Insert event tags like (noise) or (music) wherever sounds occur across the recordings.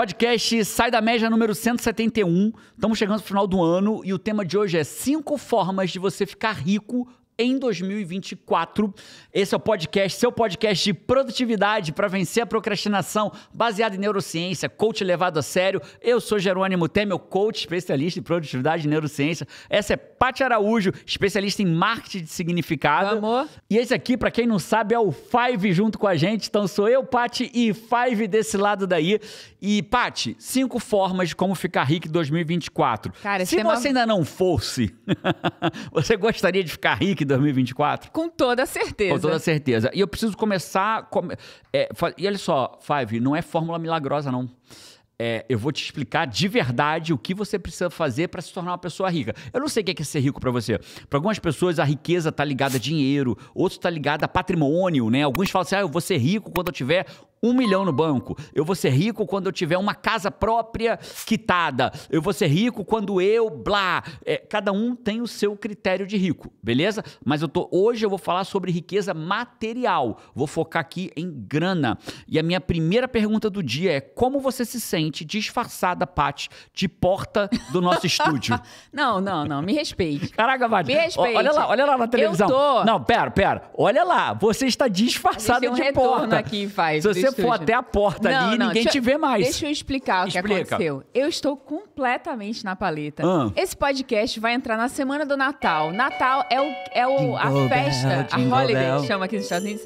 Podcast Sai da Média número 171. Estamos chegando ao final do ano e o tema de hoje é cinco formas de você ficar rico em 2024. Esse é o podcast, seu podcast de produtividade para vencer a procrastinação, baseado em neurociência, coach levado a sério. Eu sou Jerônimo Temer, coach especialista em produtividade e neurociência. Essa é Paty Araújo, especialista em marketing de significado. Amor. E esse aqui, para quem não sabe, é o Five junto com a gente. Então sou eu, Paty, e Five desse lado daí. E, Paty, cinco formas de como ficar rico em 2024. Cara, Se é você ainda não fosse, (laughs) você gostaria de ficar rico em 2024? Com toda certeza. Com toda certeza. E eu preciso começar. É, e olha só, Five, não é fórmula milagrosa, não. É, eu vou te explicar de verdade o que você precisa fazer para se tornar uma pessoa rica. Eu não sei o que é, é ser rico para você. Para algumas pessoas, a riqueza está ligada a dinheiro, outros está ligada a patrimônio, né? Alguns falam assim, ah, eu vou ser rico quando eu tiver um milhão no banco. Eu vou ser rico quando eu tiver uma casa própria quitada. Eu vou ser rico quando eu, blá. É, cada um tem o seu critério de rico, beleza? Mas eu tô, hoje eu vou falar sobre riqueza material. Vou focar aqui em grana. E a minha primeira pergunta do dia é: como você se sente disfarçada, Pat, de porta do nosso (laughs) estúdio? Não, não, não. Me respeite. Caraca, Paty. Me respeite. Olha lá, olha lá na televisão. Eu tô... Não, pera, pera. Olha lá. Você está disfarçada um de porta. aqui, faz. Se você você for até a porta não, ali, não, ninguém te vê mais. Deixa eu explicar o que aconteceu. Eu estou completamente na paleta. Ah. Esse podcast vai entrar na semana do Natal. Natal é, o, é o, a festa, Bell, a holiday, Bell. que chama aqui nos Estados Unidos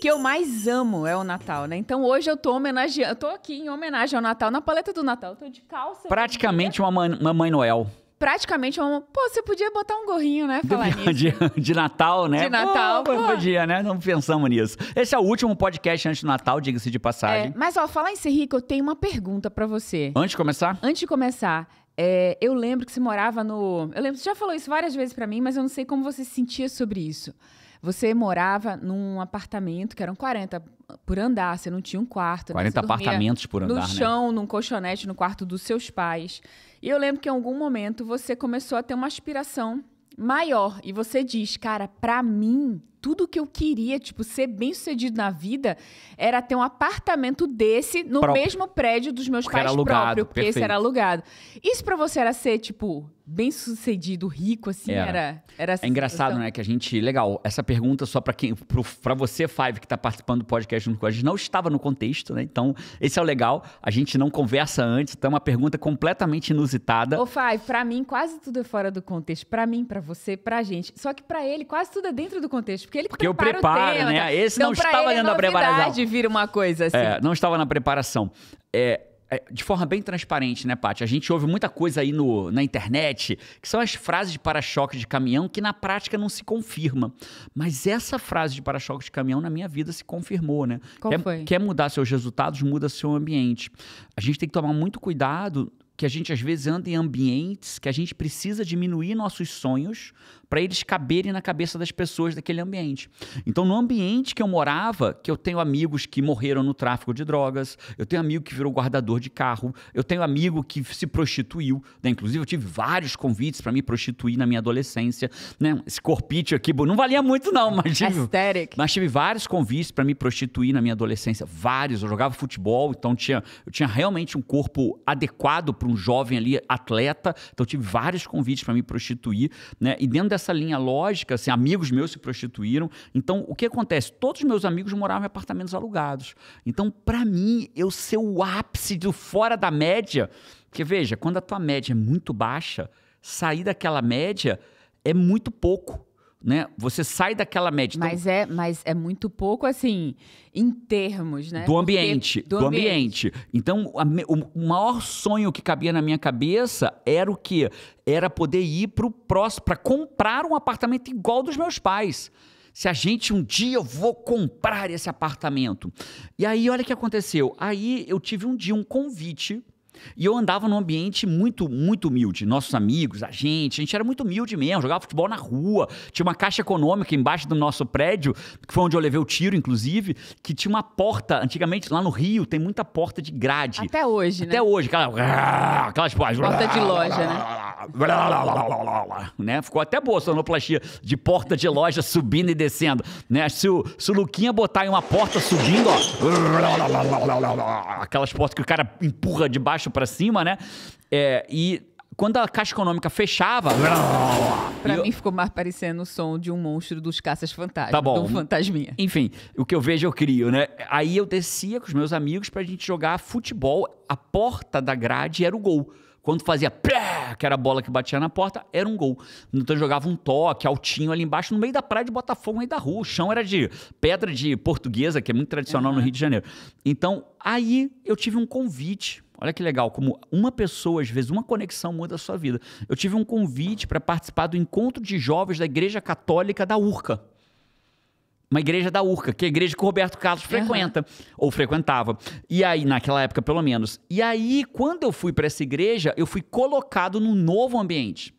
que eu mais amo é o Natal, né? Então hoje eu tô homenageando, eu tô aqui em homenagem ao Natal, na paleta do Natal, eu tô de calça. Praticamente uma, uma Mãe Noel praticamente uma. Pô, você podia botar um gorrinho, né? Falar de, (laughs) de, de, Natal, né? De Natal. Pô, pô. Podia, né? Não pensamos nisso. Esse é o último podcast antes do Natal, diga-se de passagem. É, mas, ó, falar em ser rico, eu tenho uma pergunta para você. Antes de começar? Antes de começar. É, eu lembro que você morava no. Eu lembro, você já falou isso várias vezes para mim, mas eu não sei como você se sentia sobre isso. Você morava num apartamento que eram 40 por andar, você não tinha um quarto. 40 né? apartamentos por andar, no né? chão, né? num colchonete, no quarto dos seus pais. E eu lembro que em algum momento você começou a ter uma aspiração maior e você diz, cara, para mim tudo que eu queria, tipo, ser bem sucedido na vida, era ter um apartamento desse no próprio. mesmo prédio dos meus porque pais alugado, próprio, porque perfeito. esse era alugado. Isso para você era ser, tipo, bem sucedido, rico, assim, era. era, era é engraçado, situação. né? Que a gente. Legal, essa pergunta só para quem. para você, Five, que tá participando do podcast junto com a gente, não estava no contexto, né? Então, esse é o legal. A gente não conversa antes, então é uma pergunta completamente inusitada. Ô, Five, pra mim, quase tudo é fora do contexto. para mim, para você, pra gente. Só que para ele, quase tudo é dentro do contexto. Porque ele porque prepara eu preparo, o tema, né? Tá? Esse então, não estava dentro da preparação. de vir uma coisa assim. É, não estava na preparação. É, é, de forma bem transparente, né, Paty? A gente ouve muita coisa aí no, na internet, que são as frases de para-choque de caminhão que na prática não se confirma. Mas essa frase de para-choque de caminhão na minha vida se confirmou, né? Qual quer, foi? quer mudar seus resultados, muda seu ambiente. A gente tem que tomar muito cuidado que a gente às vezes anda em ambientes que a gente precisa diminuir nossos sonhos para eles caberem na cabeça das pessoas daquele ambiente. Então, no ambiente que eu morava, que eu tenho amigos que morreram no tráfico de drogas, eu tenho amigo que virou guardador de carro, eu tenho amigo que se prostituiu, né? inclusive eu tive vários convites para me prostituir na minha adolescência, né? Esse corpite aqui, não valia muito não, mas tive, mas tive vários convites para me prostituir na minha adolescência, vários, eu jogava futebol, então tinha, eu tinha realmente um corpo adequado para um jovem ali atleta, então tive vários convites para me prostituir, né? E dentro dessa essa linha lógica, assim, amigos meus se prostituíram. Então, o que acontece? Todos os meus amigos moravam em apartamentos alugados. Então, para mim, eu ser o ápice do fora da média. Porque, veja, quando a tua média é muito baixa, sair daquela média é muito pouco né? Você sai daquela média. Então, mas, então, é, mas é muito pouco, assim, em termos, né? Do ambiente. Porque, do, do ambiente. ambiente. Então, a, o maior sonho que cabia na minha cabeça era o quê? Era poder ir para o próximo, para comprar um apartamento igual dos meus pais. Se a gente um dia eu vou comprar esse apartamento. E aí, olha o que aconteceu. Aí eu tive um dia um convite e eu andava num ambiente muito, muito humilde. Nossos amigos, a gente, a gente era muito humilde mesmo, jogava futebol na rua, tinha uma caixa econômica embaixo do nosso prédio, que foi onde eu levei o tiro, inclusive, que tinha uma porta. Antigamente, lá no Rio, tem muita porta de grade. Até hoje, Até né? hoje, aquela, aquelas portas. Porta de loja, né? né? Ficou até boa a sonoplastia de porta de loja subindo e descendo. Né? Se, o, se o Luquinha botar em uma porta subindo, ó. Aquelas portas que o cara empurra de baixo para cima, né? É, e quando a caixa econômica fechava. Pra eu... mim ficou mais parecendo o som de um monstro dos caças fantasmas. Tá bom. Um fantasminha. Enfim, o que eu vejo eu crio, né? Aí eu descia com os meus amigos pra gente jogar futebol. A porta da grade era o gol. Quando fazia que era a bola que batia na porta, era um gol. Então eu jogava um toque altinho ali embaixo, no meio da praia de Botafogo, no meio da rua. O chão era de pedra de portuguesa, que é muito tradicional uhum. no Rio de Janeiro. Então, aí eu tive um convite Olha que legal, como uma pessoa, às vezes, uma conexão muda a sua vida. Eu tive um convite para participar do encontro de jovens da Igreja Católica da Urca. Uma igreja da Urca, que é a igreja que o Roberto Carlos frequenta, uhum. ou frequentava. E aí, naquela época, pelo menos. E aí, quando eu fui para essa igreja, eu fui colocado num novo ambiente.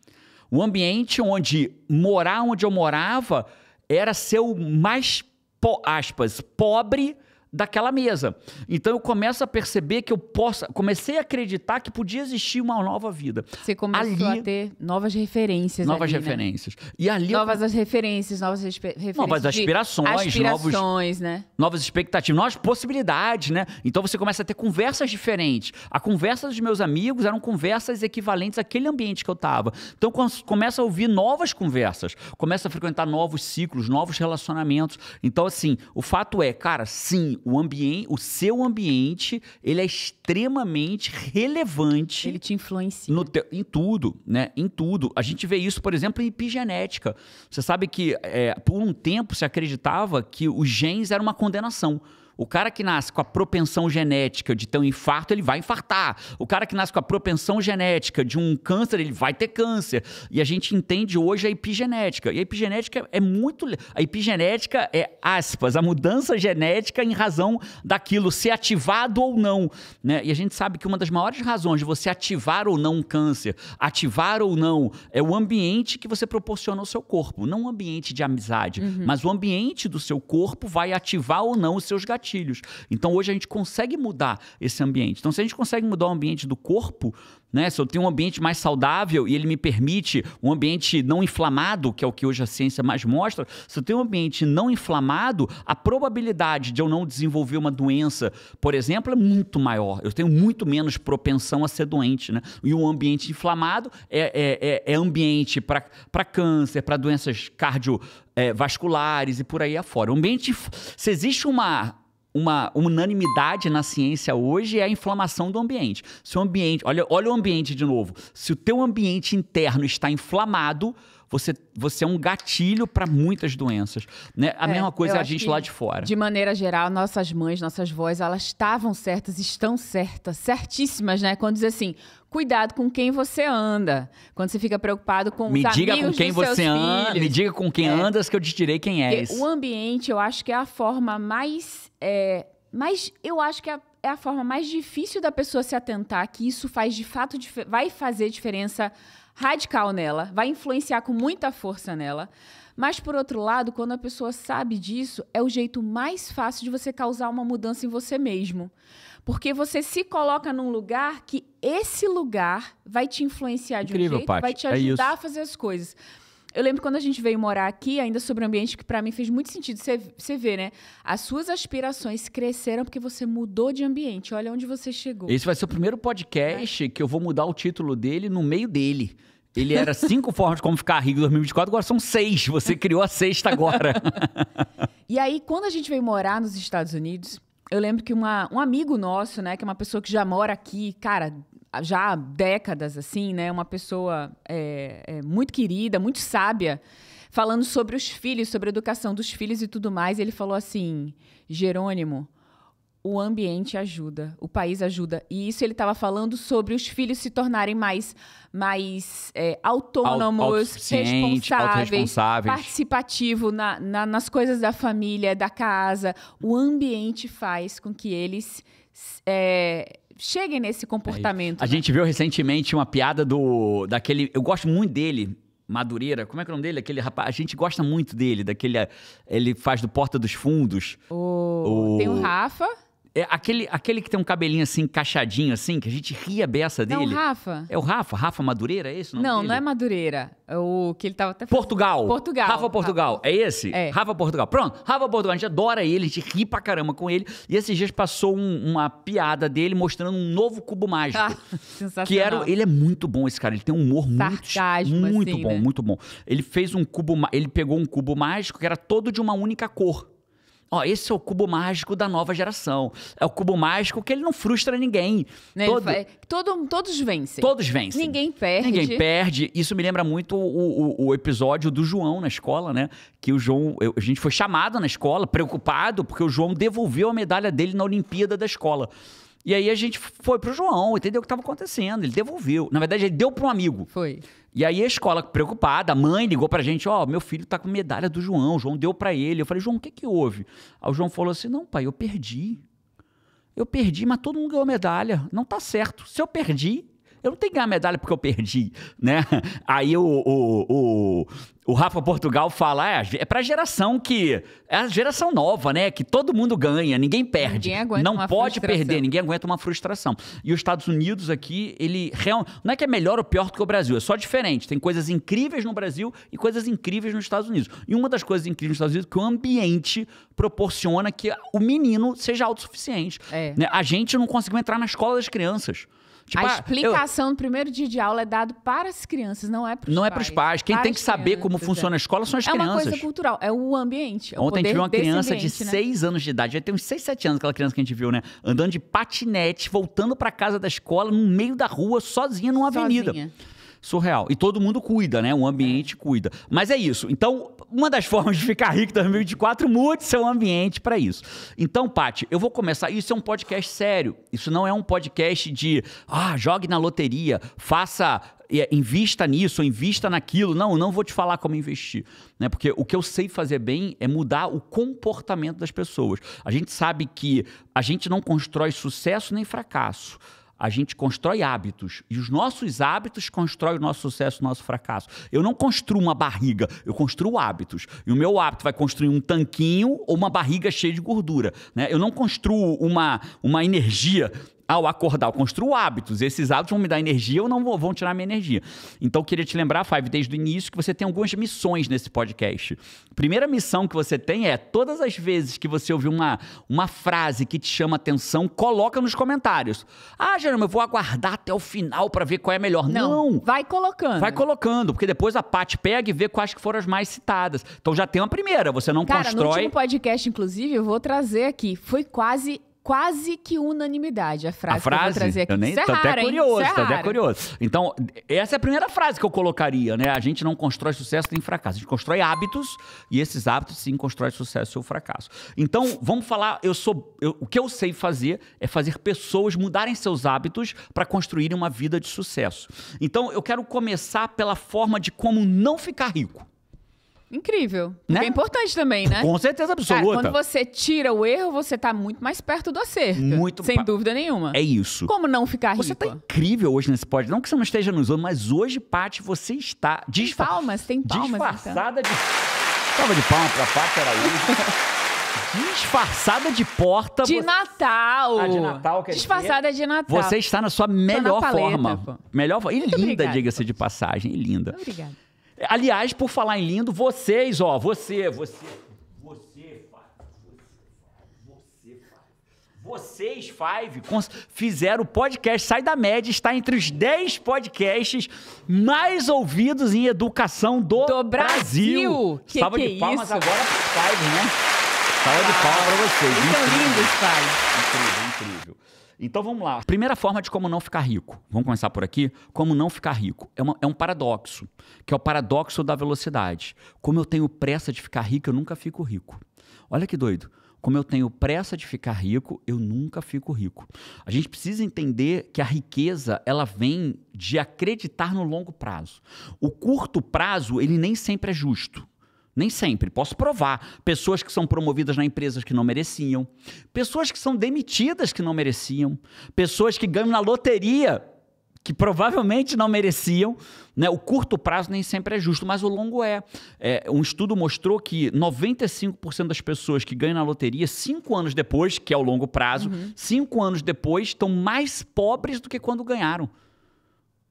Um ambiente onde morar onde eu morava era ser o mais, po aspas, pobre daquela mesa. Então eu começo a perceber que eu possa, comecei a acreditar que podia existir uma nova vida. Você começou ali, a ter novas referências. Novas ali, né? referências. Né? E ali novas eu... as referências, novas referências. Novas aspirações, aspirações novos, né? Novas expectativas, novas possibilidades, né? Então você começa a ter conversas diferentes. A conversa dos meus amigos eram conversas equivalentes àquele ambiente que eu estava. Então começa a ouvir novas conversas, começa a frequentar novos ciclos, novos relacionamentos. Então assim, o fato é, cara, sim, o ambiente, o seu ambiente, ele é extremamente relevante. Ele te influencia. Te, em tudo, né? Em tudo. A gente vê isso, por exemplo, em epigenética. Você sabe que é, por um tempo se acreditava que os genes eram uma condenação. O cara que nasce com a propensão genética de ter um infarto, ele vai infartar. O cara que nasce com a propensão genética de um câncer, ele vai ter câncer. E a gente entende hoje a epigenética. E a epigenética é muito. A epigenética é, aspas, a mudança genética em razão daquilo ser ativado ou não. Né? E a gente sabe que uma das maiores razões de você ativar ou não um câncer, ativar ou não, é o ambiente que você proporciona ao seu corpo. Não um ambiente de amizade, uhum. mas o ambiente do seu corpo vai ativar ou não os seus gatilhos gatilhos. Então hoje a gente consegue mudar esse ambiente. Então se a gente consegue mudar o ambiente do corpo, né? Se eu tenho um ambiente mais saudável e ele me permite um ambiente não inflamado, que é o que hoje a ciência mais mostra, se eu tenho um ambiente não inflamado, a probabilidade de eu não desenvolver uma doença, por exemplo, é muito maior. Eu tenho muito menos propensão a ser doente, né? E um ambiente inflamado é, é, é, é ambiente para câncer, para doenças cardiovasculares é, e por aí afora. Um ambiente. Se existe uma uma unanimidade na ciência hoje é a inflamação do ambiente. Se o ambiente, olha, olha o ambiente de novo. Se o teu ambiente interno está inflamado, você, você é um gatilho para muitas doenças. Né? A é, mesma coisa é a gente lá de fora. De maneira geral, nossas mães, nossas vós, elas estavam certas, estão certas, certíssimas, né? Quando diz assim, cuidado com quem você anda. Quando você fica preocupado com me os diga com quem você anda, Me diga com quem é. andas que eu te direi quem és. o ambiente, eu acho que é a forma mais... É, eu acho que é a, é a forma mais difícil da pessoa se atentar que isso faz de fato... Vai fazer diferença radical nela. Vai influenciar com muita força nela. Mas, por outro lado, quando a pessoa sabe disso, é o jeito mais fácil de você causar uma mudança em você mesmo. Porque você se coloca num lugar que esse lugar vai te influenciar de Incrível, um jeito, Pati. vai te é ajudar é a fazer as coisas. Eu lembro quando a gente veio morar aqui, ainda sobre o ambiente, que para mim fez muito sentido você ver, né? As suas aspirações cresceram porque você mudou de ambiente. Olha onde você chegou. Esse vai ser o primeiro podcast é. que eu vou mudar o título dele no meio dele. Ele era cinco (laughs) formas de como ficar rico em 2024, agora são seis. Você criou a sexta agora. (laughs) e aí, quando a gente veio morar nos Estados Unidos, eu lembro que uma, um amigo nosso, né, que é uma pessoa que já mora aqui, cara, já há décadas, assim, né? Uma pessoa é, é, muito querida, muito sábia, falando sobre os filhos, sobre a educação dos filhos e tudo mais. ele falou assim: Jerônimo, o ambiente ajuda, o país ajuda. E isso ele estava falando sobre os filhos se tornarem mais, mais é, autônomos, responsáveis, participativo na, na, nas coisas da família, da casa. O ambiente faz com que eles é, cheguem nesse é comportamento. a né? gente viu recentemente uma piada do daquele. Eu gosto muito dele, Madureira, como é que é o nome dele? Aquele rapaz, a gente gosta muito dele, daquele. Ele faz do Porta dos Fundos. O... o... Tem o Rafa. É aquele, aquele que tem um cabelinho assim, encaixadinho assim, que a gente ria a beça dele. É o Rafa. É o Rafa? Rafa Madureira, é esse? não, dele? não é Madureira. É o que ele tava até Portugal. Portugal. Rafa Portugal. Rafa. É esse? É. Rafa Portugal. Pronto, Rafa Portugal. A gente adora ele, a gente ri pra caramba com ele. E esses dias passou um, uma piada dele mostrando um novo cubo mágico. Ah, (laughs) sensacional. Que era, ele é muito bom, esse cara. Ele tem um humor Sarcasmo, muito. Muito assim, bom, né? muito bom. Ele fez um cubo. Ele pegou um cubo mágico que era todo de uma única cor. Ó, esse é o cubo mágico da nova geração. É o cubo mágico que ele não frustra ninguém. Né? Todo... Todo, todos vencem. Todos vencem. Ninguém perde. Ninguém perde. Isso me lembra muito o, o, o episódio do João na escola, né? Que o João. Eu, a gente foi chamado na escola, preocupado, porque o João devolveu a medalha dele na Olimpíada da escola. E aí a gente foi pro João, entendeu o que estava acontecendo. Ele devolveu. Na verdade, ele deu para um amigo. Foi. E aí a escola preocupada, a mãe ligou pra gente, ó, oh, meu filho tá com medalha do João, o João deu para ele. Eu falei, João, o que que houve? Aí o João falou assim, não pai, eu perdi. Eu perdi, mas todo mundo ganhou medalha. Não tá certo. Se eu perdi, eu não tenho que ganhar medalha porque eu perdi, né? (laughs) Aí o, o, o, o Rafa Portugal fala, é, é pra geração que... É a geração nova, né? Que todo mundo ganha, ninguém perde. Ninguém aguenta não uma pode frustração. perder, ninguém aguenta uma frustração. E os Estados Unidos aqui, ele... não é que é melhor ou pior do que o Brasil, é só diferente. Tem coisas incríveis no Brasil e coisas incríveis nos Estados Unidos. E uma das coisas incríveis nos Estados Unidos é que o ambiente proporciona que o menino seja autossuficiente. É. Né? A gente não conseguiu entrar na escola das crianças. Tipo, a ah, explicação eu... primeiro dia de aula é dado para as crianças, não é para os pais. Não é para os pais. Quem tem que saber crianças, como funciona a é. escola são as é crianças. É uma coisa cultural, é o ambiente. É Ontem a gente viu uma criança ambiente, de 6 né? anos de idade, já tem uns 6, 7 anos aquela criança que a gente viu, né? Andando de patinete, voltando para casa da escola, no meio da rua, sozinha numa sozinha. avenida surreal. E todo mundo cuida, né? O ambiente cuida. Mas é isso. Então, uma das (laughs) formas de ficar rico em 2024, mude seu ambiente para isso. Então, Pati, eu vou começar. Isso é um podcast sério. Isso não é um podcast de, ah, jogue na loteria, faça é, invista nisso, invista naquilo. Não, eu não vou te falar como investir. Né? Porque o que eu sei fazer bem é mudar o comportamento das pessoas. A gente sabe que a gente não constrói sucesso nem fracasso a gente constrói hábitos. E os nossos hábitos constroem o nosso sucesso, o nosso fracasso. Eu não construo uma barriga, eu construo hábitos. E o meu hábito vai construir um tanquinho ou uma barriga cheia de gordura. Né? Eu não construo uma, uma energia ao acordar, eu construo hábitos. Esses hábitos vão me dar energia ou não vão, tirar minha energia. Então, eu queria te lembrar, Five, desde o início, que você tem algumas missões nesse podcast. Primeira missão que você tem é, todas as vezes que você ouvir uma, uma frase que te chama atenção, coloca nos comentários. Ah, Jerônimo, eu vou aguardar até o final para ver qual é a melhor. Não, não, Vai colocando. Vai colocando, porque depois a Paty pega e vê quais que foram as mais citadas. Então, já tem uma primeira, você não Cara, constrói... Cara, no último podcast, inclusive, eu vou trazer aqui, foi quase quase que unanimidade a frase, a frase? que eu vou trazer aqui. Eu nem, isso é tá raro, até curioso, é tá até curioso. Então, essa é a primeira frase que eu colocaria, né? A gente não constrói sucesso nem fracasso. A gente constrói hábitos e esses hábitos sim constrói sucesso ou fracasso. Então, vamos falar, eu sou, eu, o que eu sei fazer é fazer pessoas mudarem seus hábitos para construírem uma vida de sucesso. Então, eu quero começar pela forma de como não ficar rico. Incrível. Né? É importante também, né? Com certeza absoluta. Cara, quando você tira o erro, você tá muito mais perto do acerto. Muito Sem pa... dúvida nenhuma. É isso. Como não ficar rico? Você tá incrível hoje nesse pod. Não que você não esteja nos outros, mas hoje, Paty, você está disfarçada. palmas, tem palmas. Então. Disfarçada então. de. palmas de palmas pra Paty isso. (laughs) disfarçada de porta. De você... Natal. Ah, de Natal, quer Disfarçada dizer? de Natal. Você está na sua melhor na paleta, forma. Pô. Melhor forma. E Muito linda, diga-se de passagem. E linda. Obrigada. Aliás, por falar em lindo, vocês, ó, você, você, você, você, vocês, Five, fizeram o podcast Sai da Média, está entre os 10 podcasts mais ouvidos em educação do, do Brasil. Brasil. Que Salva que de é palmas isso? agora Five, né? Salva ah, de palmas para vocês. Que incrível. lindos, Five. Incrível, incrível. Então vamos lá. Primeira forma de como não ficar rico. Vamos começar por aqui. Como não ficar rico. É, uma, é um paradoxo, que é o paradoxo da velocidade. Como eu tenho pressa de ficar rico, eu nunca fico rico. Olha que doido. Como eu tenho pressa de ficar rico, eu nunca fico rico. A gente precisa entender que a riqueza, ela vem de acreditar no longo prazo. O curto prazo, ele nem sempre é justo. Nem sempre. Posso provar. Pessoas que são promovidas na empresas que não mereciam. Pessoas que são demitidas que não mereciam. Pessoas que ganham na loteria que provavelmente não mereciam. Né? O curto prazo nem sempre é justo, mas o longo é. é um estudo mostrou que 95% das pessoas que ganham na loteria, cinco anos depois, que é o longo prazo, uhum. cinco anos depois, estão mais pobres do que quando ganharam.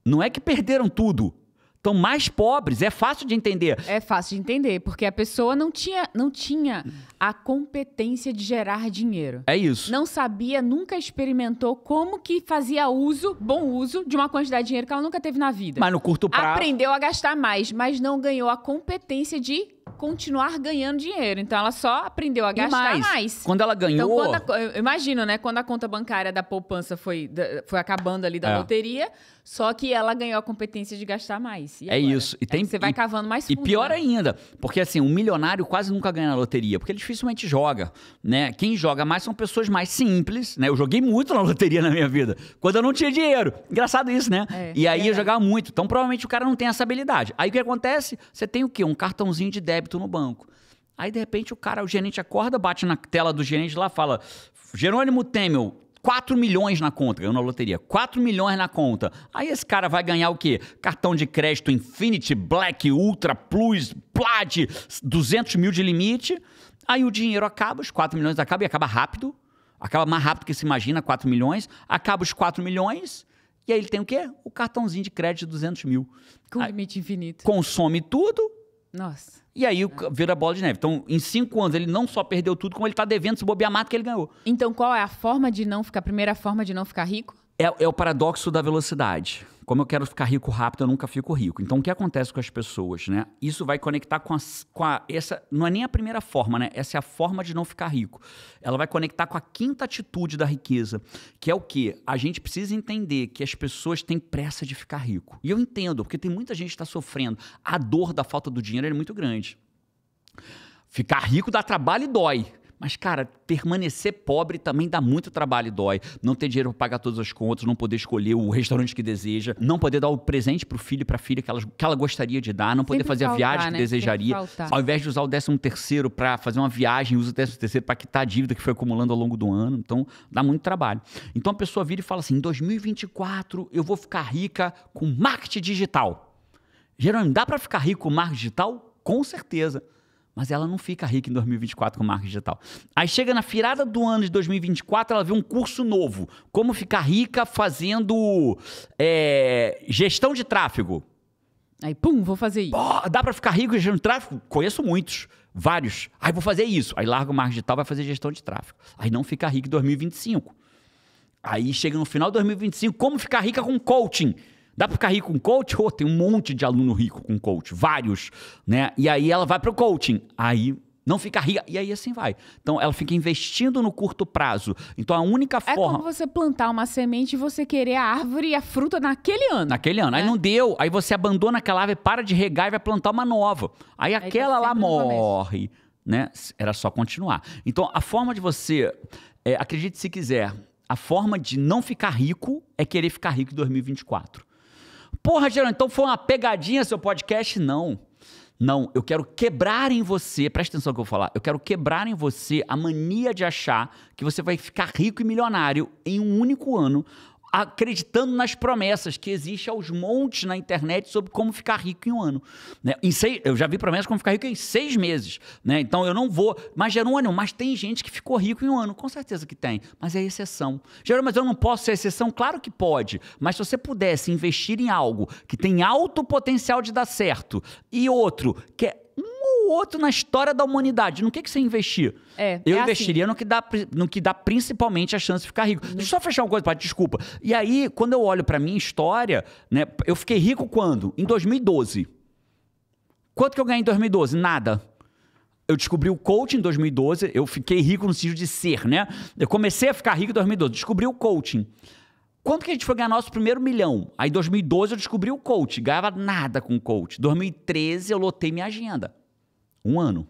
Não é que perderam tudo, estão mais pobres. É fácil de entender. É fácil de entender, porque a pessoa não tinha, não tinha a competência de gerar dinheiro. É isso. Não sabia, nunca experimentou como que fazia uso, bom uso, de uma quantidade de dinheiro que ela nunca teve na vida. Mas no curto prazo. Aprendeu a gastar mais, mas não ganhou a competência de continuar ganhando dinheiro. Então ela só aprendeu a gastar mais. mais. Quando ela ganhou. Então, quando a, imagino, né? Quando a conta bancária da poupança foi, da, foi acabando ali da é. loteria, só que ela ganhou a competência de gastar mais. é isso. E tem, é você vai e, cavando mais fundo. E pior né? ainda, porque assim, um milionário quase nunca ganha na loteria, porque ele dificilmente joga, né? Quem joga mais são pessoas mais simples, né? Eu joguei muito na loteria na minha vida, quando eu não tinha dinheiro. Engraçado isso, né? É, e aí eu jogava muito. Então provavelmente o cara não tem essa habilidade. Aí o que acontece? Você tem o quê? Um cartãozinho de débito débito no banco. Aí, de repente, o cara, o gerente acorda, bate na tela do gerente lá, fala: Jerônimo Temel, 4 milhões na conta, ganhou na loteria, 4 milhões na conta. Aí esse cara vai ganhar o quê? Cartão de crédito Infinity, Black, Ultra, Plus, Plaid, 200 mil de limite. Aí o dinheiro acaba, os 4 milhões acabam e acaba rápido. Acaba mais rápido que se imagina, 4 milhões. Acaba os 4 milhões e aí ele tem o quê? O cartãozinho de crédito de 200 mil. Com limite infinito. Consome tudo. Nossa. E aí tá. vira bola de neve. Então, em cinco anos, ele não só perdeu tudo, como ele está devendo se bobear mato que ele ganhou. Então, qual é a forma de não ficar? A primeira forma de não ficar rico? É, é o paradoxo da velocidade. Como eu quero ficar rico rápido, eu nunca fico rico. Então, o que acontece com as pessoas, né? Isso vai conectar com, a, com a, essa. Não é nem a primeira forma, né? Essa é a forma de não ficar rico. Ela vai conectar com a quinta atitude da riqueza, que é o quê? A gente precisa entender que as pessoas têm pressa de ficar rico. E eu entendo, porque tem muita gente que está sofrendo. A dor da falta do dinheiro é muito grande. Ficar rico dá trabalho e dói. Mas, cara, permanecer pobre também dá muito trabalho e dói. Não ter dinheiro para pagar todas as contas, não poder escolher o restaurante que deseja, não poder dar o presente para o filho e para a filha que ela, que ela gostaria de dar, não poder fazer faltar, a viagem né? que desejaria. Ao invés de usar o décimo terceiro para fazer uma viagem, usa o décimo terceiro para quitar a dívida que foi acumulando ao longo do ano. Então, dá muito trabalho. Então, a pessoa vira e fala assim, em 2024 eu vou ficar rica com marketing digital. Jerônimo, dá para ficar rico com marketing digital? Com certeza mas ela não fica rica em 2024 com marketing digital. Aí chega na virada do ano de 2024, ela vê um curso novo, como ficar rica fazendo é, gestão de tráfego. Aí, pum, vou fazer isso. dá para ficar rico em gestão de tráfego? Conheço muitos, vários. Aí vou fazer isso. Aí larga o marketing digital, vai fazer gestão de tráfego. Aí não fica rica em 2025. Aí chega no final de 2025, como ficar rica com coaching? Dá para ficar rico com coach? Oh, tem um monte de aluno rico com coach, vários, né? E aí ela vai para o coaching, aí não fica rica, e aí assim vai. Então ela fica investindo no curto prazo. Então a única é forma. É como você plantar uma semente e você querer a árvore e a fruta naquele ano. Naquele ano. Né? Aí é. não deu, aí você abandona aquela árvore, para de regar e vai plantar uma nova. Aí, aí tá aquela lá morre, né? Era só continuar. Então a forma de você. É, acredite se quiser, a forma de não ficar rico é querer ficar rico em 2024. Porra, Geraldo, então foi uma pegadinha seu podcast? Não. Não, eu quero quebrar em você, presta atenção no que eu vou falar, eu quero quebrar em você a mania de achar que você vai ficar rico e milionário em um único ano acreditando nas promessas que existe aos montes na internet sobre como ficar rico em um ano. Né? Em seis, eu já vi promessas como ficar rico em seis meses. Né? Então eu não vou. Mas, Jerônimo, mas tem gente que ficou rico em um ano. Com certeza que tem, mas é exceção. Jerônimo, mas eu não posso ser exceção? Claro que pode. Mas se você pudesse investir em algo que tem alto potencial de dar certo e outro que é o outro na história da humanidade. No que, que você investir? É, é, eu é investiria assim. no, que dá, no que dá principalmente a chance de ficar rico. Uhum. Deixa eu só fechar uma coisa, Paty, desculpa. E aí, quando eu olho para minha história, né, eu fiquei rico quando? Em 2012. Quanto que eu ganhei em 2012? Nada. Eu descobri o coaching em 2012, eu fiquei rico no sentido de ser, né? Eu comecei a ficar rico em 2012, descobri o coaching. Quanto que a gente foi ganhar nosso primeiro milhão? Aí em 2012 eu descobri o coach, ganhava nada com o Em 2013 eu lotei minha agenda. Um ano.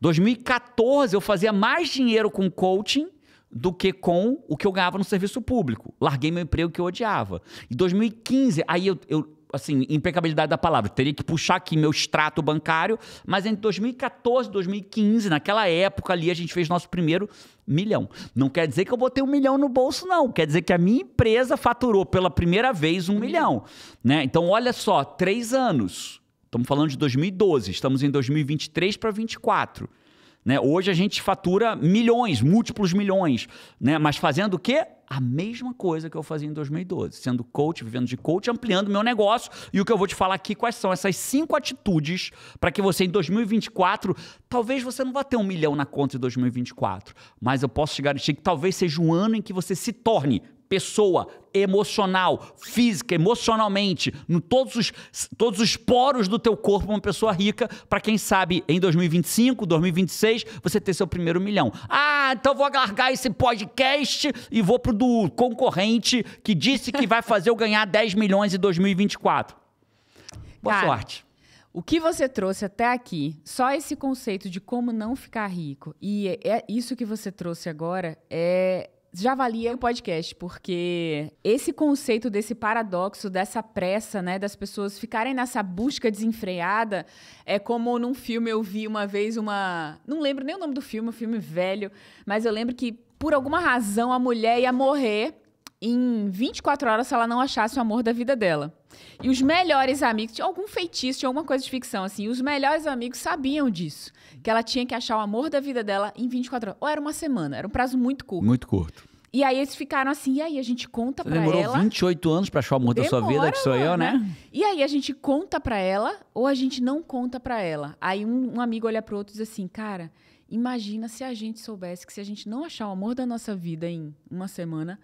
2014 eu fazia mais dinheiro com coaching do que com o que eu ganhava no serviço público. Larguei meu emprego que eu odiava. Em 2015, aí eu, eu assim, impecabilidade da palavra, teria que puxar aqui meu extrato bancário, mas entre 2014 e 2015, naquela época ali, a gente fez nosso primeiro milhão. Não quer dizer que eu botei um milhão no bolso, não. Quer dizer que a minha empresa faturou pela primeira vez um, milhão. milhão. Né? Então, olha só, três anos. Estamos falando de 2012, estamos em 2023 para 2024. Né? Hoje a gente fatura milhões, múltiplos milhões, né? mas fazendo o quê? A mesma coisa que eu fazia em 2012, sendo coach, vivendo de coach, ampliando meu negócio. E o que eu vou te falar aqui, quais são essas cinco atitudes para que você em 2024, talvez você não vá ter um milhão na conta em 2024, mas eu posso te garantir que talvez seja um ano em que você se torne pessoa, emocional, física, emocionalmente, em todos os, todos os poros do teu corpo, uma pessoa rica, para quem sabe em 2025, 2026, você ter seu primeiro milhão. Ah, então vou largar esse podcast e vou pro do concorrente que disse que vai fazer eu ganhar 10 milhões em 2024. Boa Cara, sorte. O que você trouxe até aqui, só esse conceito de como não ficar rico e é, é isso que você trouxe agora é já avalia o podcast, porque esse conceito desse paradoxo, dessa pressa, né, das pessoas ficarem nessa busca desenfreada, é como num filme eu vi uma vez uma. Não lembro nem o nome do filme, um filme velho, mas eu lembro que por alguma razão a mulher ia morrer em 24 horas se ela não achasse o amor da vida dela. E os melhores amigos, tinha algum feitiço, tinha alguma coisa de ficção, assim, os melhores amigos sabiam disso, que ela tinha que achar o amor da vida dela em 24 horas. Ou era uma semana, era um prazo muito curto. Muito curto. E aí eles ficaram assim, e aí a gente conta Você pra demorou ela. Demorou 28 anos pra achar o amor Demora, da sua vida, que sou mano, eu, né? né? E aí a gente conta pra ela, ou a gente não conta pra ela. Aí um, um amigo olha pro outro e diz assim, cara, imagina se a gente soubesse que se a gente não achar o amor da nossa vida em uma semana,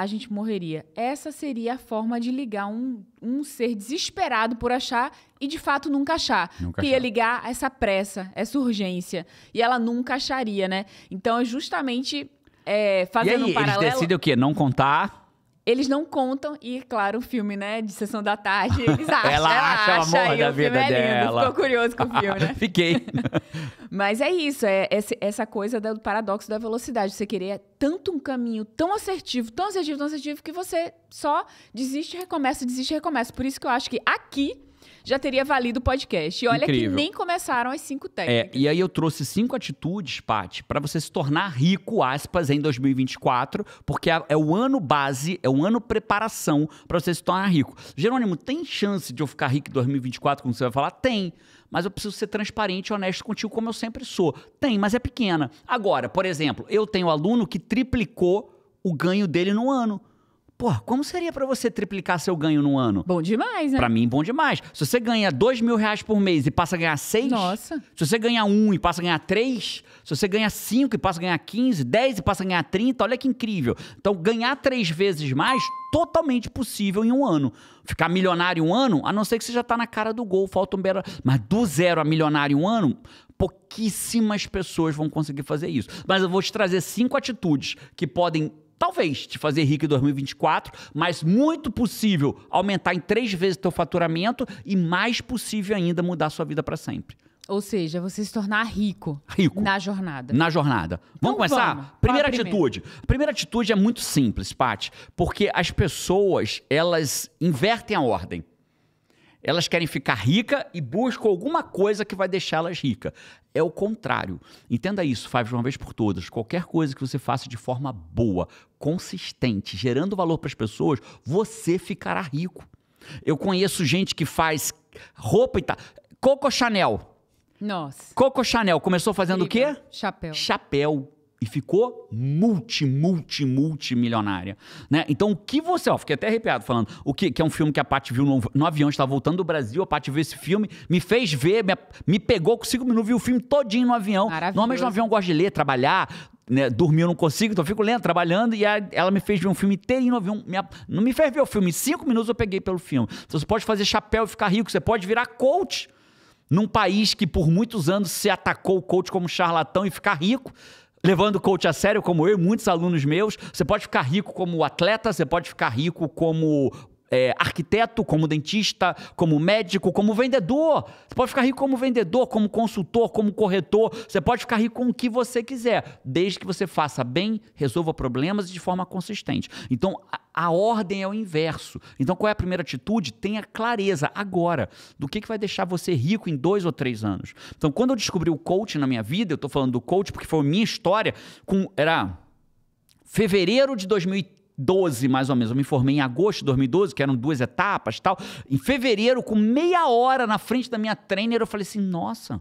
a gente morreria. Essa seria a forma de ligar um, um ser desesperado por achar e de fato nunca achar. Nunca ia ligar essa pressa, essa urgência. E ela nunca acharia, né? Então é justamente é, fazendo e aí, um paralelo. Eles decidem o quê? Não contar eles não contam, e claro, o filme, né, de sessão da tarde, é eles acham. ela, acha, acha o amor da o vida é dela. Ficou curioso com o filme, né? (laughs) Fiquei. (laughs) Mas é isso, é essa coisa do paradoxo da velocidade. Você querer tanto um caminho tão assertivo, tão assertivo, tão assertivo, que você só desiste, recomeça, desiste, recomeça. Por isso que eu acho que aqui já teria valido o podcast. E olha Incrível. que nem começaram as cinco é, técnicas. É, e aí eu trouxe cinco atitudes, Paty, para você se tornar rico, aspas, em 2024, porque é, é o ano base, é o ano preparação para você se tornar rico. Jerônimo, tem chance de eu ficar rico em 2024, como você vai falar? Tem mas eu preciso ser transparente e honesto contigo, como eu sempre sou. Tem, mas é pequena. Agora, por exemplo, eu tenho aluno que triplicou o ganho dele no ano. Porra, como seria para você triplicar seu ganho num ano? Bom demais, né? Pra mim, bom demais. Se você ganha dois mil reais por mês e passa a ganhar seis. Nossa. Se você ganha um e passa a ganhar três. Se você ganha cinco e passa a ganhar quinze. Dez e passa a ganhar trinta. Olha que incrível. Então, ganhar três vezes mais, totalmente possível em um ano. Ficar milionário em um ano, a não ser que você já tá na cara do gol, falta um belo, Mas do zero a milionário em um ano, pouquíssimas pessoas vão conseguir fazer isso. Mas eu vou te trazer cinco atitudes que podem talvez te fazer rico em 2024, mas muito possível aumentar em três vezes teu faturamento e mais possível ainda mudar sua vida para sempre. Ou seja, você se tornar rico, rico. na jornada. Na jornada. Vamos então, começar? Vamos. Primeira atitude. Primeira. primeira atitude é muito simples, Paty, porque as pessoas, elas invertem a ordem. Elas querem ficar rica e buscam alguma coisa que vai deixá-las rica é o contrário. Entenda isso, Fábio, de uma vez por todas. Qualquer coisa que você faça de forma boa, consistente, gerando valor para as pessoas, você ficará rico. Eu conheço gente que faz roupa e tal. Tá, Coco Chanel. Nossa. Coco Chanel começou fazendo o quê? Chapéu. Chapéu e ficou multi, multi, multimilionária, né? Então o que você, ó, fiquei até arrepiado falando, o que, que é um filme que a Paty viu no, no avião, estava voltando do Brasil, a Paty viu esse filme, me fez ver, me, me pegou com cinco minutos, viu o filme todinho no avião. Normalmente no avião eu gosto de ler, trabalhar, né, dormir eu não consigo, então eu fico lendo, trabalhando, e a, ela me fez ver um filme inteirinho no avião. Minha, não me fez ver o filme, em cinco minutos eu peguei pelo filme. Então, você pode fazer chapéu e ficar rico, você pode virar coach num país que por muitos anos se atacou o coach como charlatão e ficar rico levando o coach a sério, como eu e muitos alunos meus, você pode ficar rico como atleta, você pode ficar rico como é, arquiteto, como dentista, como médico, como vendedor. Você pode ficar rico como vendedor, como consultor, como corretor. Você pode ficar rico com o que você quiser, desde que você faça bem, resolva problemas de forma consistente. Então, a ordem é o inverso. Então, qual é a primeira atitude? Tenha clareza agora do que, que vai deixar você rico em dois ou três anos. Então, quando eu descobri o coach na minha vida, eu estou falando do coach porque foi a minha história, com, era fevereiro de 2013. 2012, mais ou menos. Eu me formei em agosto de 2012, que eram duas etapas tal. Em fevereiro, com meia hora na frente da minha trainer, eu falei assim: nossa,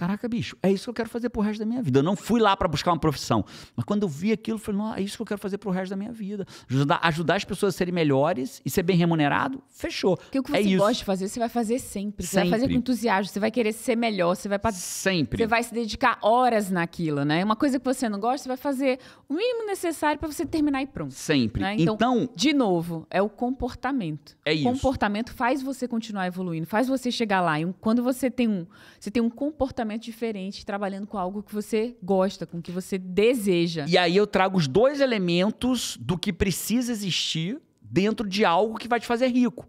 Caraca, bicho, é isso que eu quero fazer pro resto da minha vida. Eu não fui lá para buscar uma profissão, mas quando eu vi aquilo, eu falei, não, é isso que eu quero fazer pro resto da minha vida. Ajudar, ajudar as pessoas a serem melhores e ser bem remunerado, fechou. Porque o que é você é gosta de fazer, você vai fazer sempre. Você sempre. vai fazer com entusiasmo, você vai querer ser melhor, você vai pra... Sempre. Você vai se dedicar horas naquilo, né? Uma coisa que você não gosta, você vai fazer o mínimo necessário para você terminar e pronto. Sempre. Né? Então, então, de novo, é o comportamento. É isso. O comportamento faz você continuar evoluindo, faz você chegar lá. E quando você tem um, você tem um comportamento diferente, trabalhando com algo que você gosta, com que você deseja. E aí eu trago os dois elementos do que precisa existir dentro de algo que vai te fazer rico.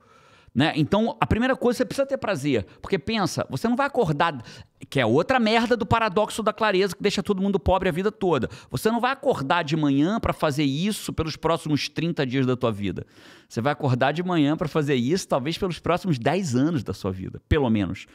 Né? Então, a primeira coisa, você precisa ter prazer. Porque pensa, você não vai acordar. Que é outra merda do paradoxo da clareza que deixa todo mundo pobre a vida toda. Você não vai acordar de manhã para fazer isso pelos próximos 30 dias da tua vida. Você vai acordar de manhã para fazer isso talvez pelos próximos 10 anos da sua vida, pelo menos.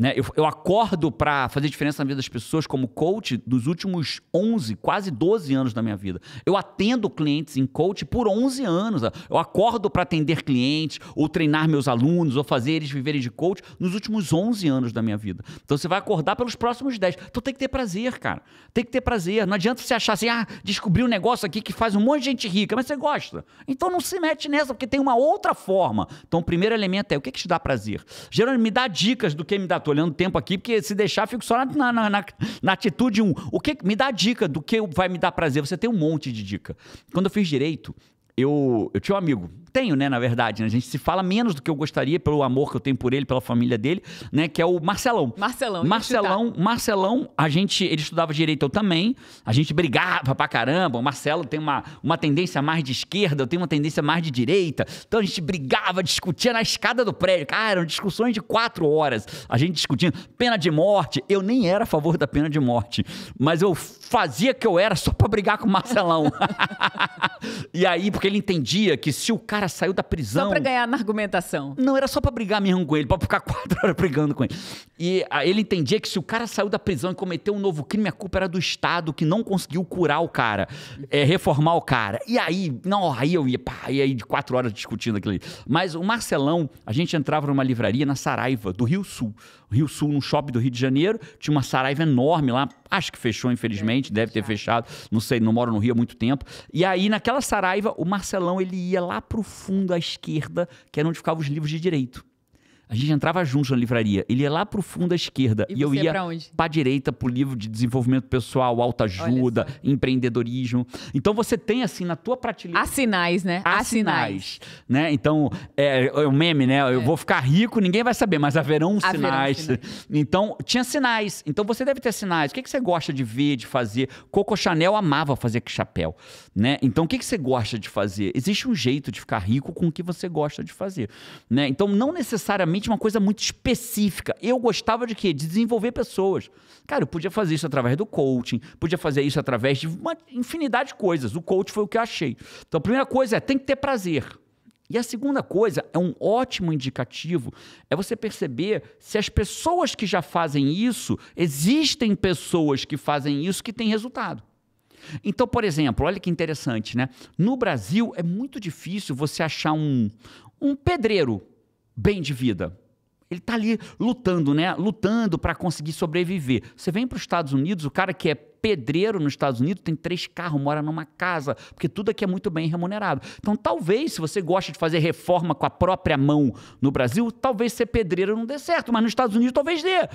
Né? Eu, eu acordo para fazer diferença na vida das pessoas como coach dos últimos 11, quase 12 anos da minha vida. Eu atendo clientes em coach por 11 anos. Eu acordo para atender clientes, ou treinar meus alunos, ou fazer eles viverem de coach nos últimos 11 anos da minha vida. Então você vai acordar pelos próximos 10. Então tem que ter prazer, cara. Tem que ter prazer. Não adianta você achar assim, ah, descobri um negócio aqui que faz um monte de gente rica, mas você gosta. Então não se mete nessa, porque tem uma outra forma. Então o primeiro elemento é o que, que te dá prazer. Geralmente me dá dicas do que me dá olhando o tempo aqui, porque se deixar, fico só na, na, na, na atitude Um. O que me dá dica do que vai me dar prazer? Você tem um monte de dica. Quando eu fiz direito, eu, eu tinha um amigo tenho, né, na verdade. Né? A gente se fala menos do que eu gostaria pelo amor que eu tenho por ele, pela família dele, né, que é o Marcelão. Marcelão. Marcelão, Marcelão, a gente, ele estudava direito eu também, a gente brigava pra caramba. O Marcelo tem uma, uma tendência mais de esquerda, eu tenho uma tendência mais de direita. Então a gente brigava, discutia na escada do prédio. Cara, eram discussões de quatro horas. A gente discutindo pena de morte. Eu nem era a favor da pena de morte, mas eu fazia que eu era só pra brigar com o Marcelão. (laughs) e aí, porque ele entendia que se o cara cara saiu da prisão. Só pra ganhar na argumentação. Não, era só pra brigar mesmo com ele, pra ficar (laughs) quatro horas brigando com ele. E ah, ele entendia que se o cara saiu da prisão e cometeu um novo crime, a culpa era do Estado que não conseguiu curar o cara, é, reformar o cara. E aí, não, aí eu ia, pá, aí de quatro horas discutindo aquilo ali. Mas o Marcelão, a gente entrava numa livraria na Saraiva, do Rio Sul. Rio Sul, num shopping do Rio de Janeiro, tinha uma saraiva enorme lá, acho que fechou, infelizmente, deve, ter fechado, não sei, não moro no Rio há muito tempo. E aí, naquela saraiva, o Marcelão, ele ia lá pro fundo à esquerda, que era onde ficavam os livros de direito. A gente entrava junto na livraria. Ele ia lá pro fundo à esquerda. E, e eu ia pra, onde? pra direita, pro livro de desenvolvimento pessoal, autoajuda, empreendedorismo. Então você tem, assim, na tua prateleira. Há sinais, né? Há, sinais. Né? Então, é o é um meme, né? É. Eu vou ficar rico, ninguém vai saber, mas haverão, haverão sinais. Então, tinha sinais. Então você deve ter sinais. O que, que você gosta de ver, de fazer? Coco Chanel amava fazer chapéu, né? Então, o que, que você gosta de fazer? Existe um jeito de ficar rico com o que você gosta de fazer, né? Então, não necessariamente uma coisa muito específica. Eu gostava de quê? De desenvolver pessoas. Cara, eu podia fazer isso através do coaching, podia fazer isso através de uma infinidade de coisas. O coaching foi o que eu achei. Então, a primeira coisa é, tem que ter prazer. E a segunda coisa, é um ótimo indicativo, é você perceber se as pessoas que já fazem isso, existem pessoas que fazem isso que têm resultado. Então, por exemplo, olha que interessante, né? No Brasil é muito difícil você achar um, um pedreiro bem de vida. Ele está ali lutando, né? Lutando para conseguir sobreviver. Você vem para os Estados Unidos, o cara que é pedreiro nos Estados Unidos tem três carros, mora numa casa, porque tudo aqui é muito bem remunerado. Então, talvez, se você gosta de fazer reforma com a própria mão no Brasil, talvez ser pedreiro não dê certo, mas nos Estados Unidos talvez dê.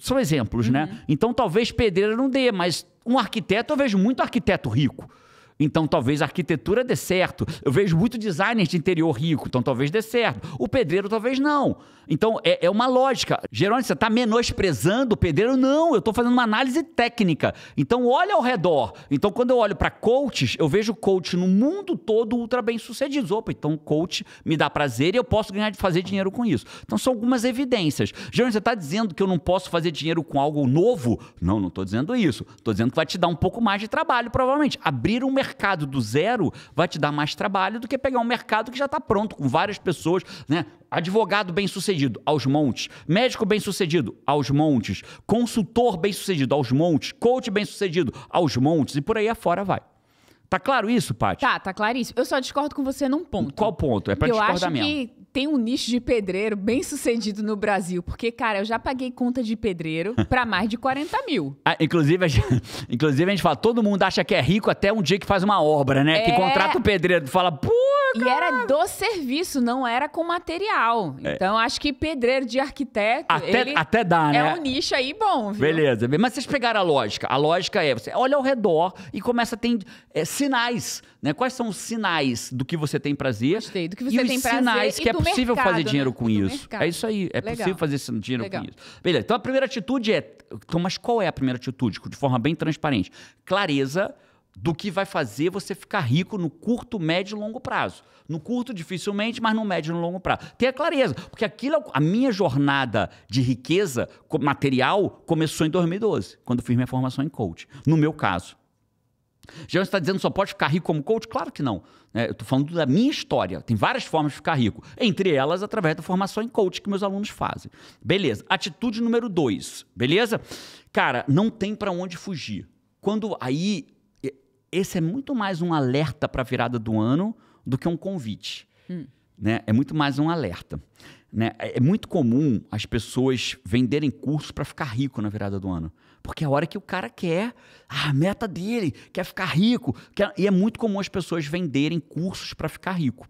São exemplos, né? uhum. né? Então, talvez pedreiro não dê, mas um arquiteto, eu vejo muito arquiteto rico. Então talvez a arquitetura dê certo. Eu vejo muito designers de interior rico, então talvez dê certo. O pedreiro talvez não. Então é, é uma lógica. Gerônimo, você está menosprezando o pedreiro? Não, eu estou fazendo uma análise técnica. Então olha ao redor. Então quando eu olho para coaches, eu vejo coach no mundo todo ultra bem sucedidos. Opa, então coach me dá prazer e eu posso ganhar de fazer dinheiro com isso. Então são algumas evidências. Gerônimo, você está dizendo que eu não posso fazer dinheiro com algo novo? Não, não estou dizendo isso. Estou dizendo que vai te dar um pouco mais de trabalho, provavelmente. Abrir um mercado mercado do zero vai te dar mais trabalho do que pegar um mercado que já está pronto, com várias pessoas, né? Advogado bem-sucedido, aos montes. Médico bem-sucedido, aos montes. Consultor bem-sucedido, aos montes. Coach bem-sucedido, aos montes. E por aí afora vai. Tá claro isso, Paty? Tá, tá claríssimo. Eu só discordo com você num ponto. Qual ponto? É pra eu discordar mesmo. Eu acho que tem um nicho de pedreiro bem sucedido no Brasil. Porque, cara, eu já paguei conta de pedreiro (laughs) pra mais de 40 mil. Ah, inclusive, a gente, (laughs) inclusive, a gente fala, todo mundo acha que é rico até um dia que faz uma obra, né? É... Que contrata o pedreiro fala, pô, e era do serviço, não era com material. É. Então, acho que pedreiro de arquiteto. Até, até dá, é né? É um nicho aí bom, viu? Beleza. Mas vocês pegaram a lógica. A lógica é: você olha ao redor e começa a ter é, sinais. Né? Quais são os sinais do que você tem prazer? Gostei, do que você e tem os prazer. sinais que é possível mercado, fazer né? dinheiro né? com isso. Mercado. É isso aí. É Legal. possível fazer dinheiro Legal. com isso. Beleza. Então, a primeira atitude é. Então, mas qual é a primeira atitude? De forma bem transparente. Clareza do que vai fazer você ficar rico no curto, médio e longo prazo. No curto, dificilmente, mas no médio e no longo prazo. Tenha clareza, porque aquilo, é a minha jornada de riqueza material começou em 2012, quando fiz minha formação em coach, no meu caso. Já está dizendo que só pode ficar rico como coach? Claro que não. Né? eu estou falando da minha história. Tem várias formas de ficar rico. Entre elas, através da formação em coach que meus alunos fazem. Beleza. Atitude número dois. Beleza? Cara, não tem para onde fugir. Quando aí esse é muito mais um alerta para a virada do ano do que um convite. Hum. Né? É muito mais um alerta. Né? É, é muito comum as pessoas venderem curso para ficar rico na virada do ano. Porque é a hora que o cara quer, a meta dele, quer ficar rico. Quer... E é muito comum as pessoas venderem cursos para ficar rico.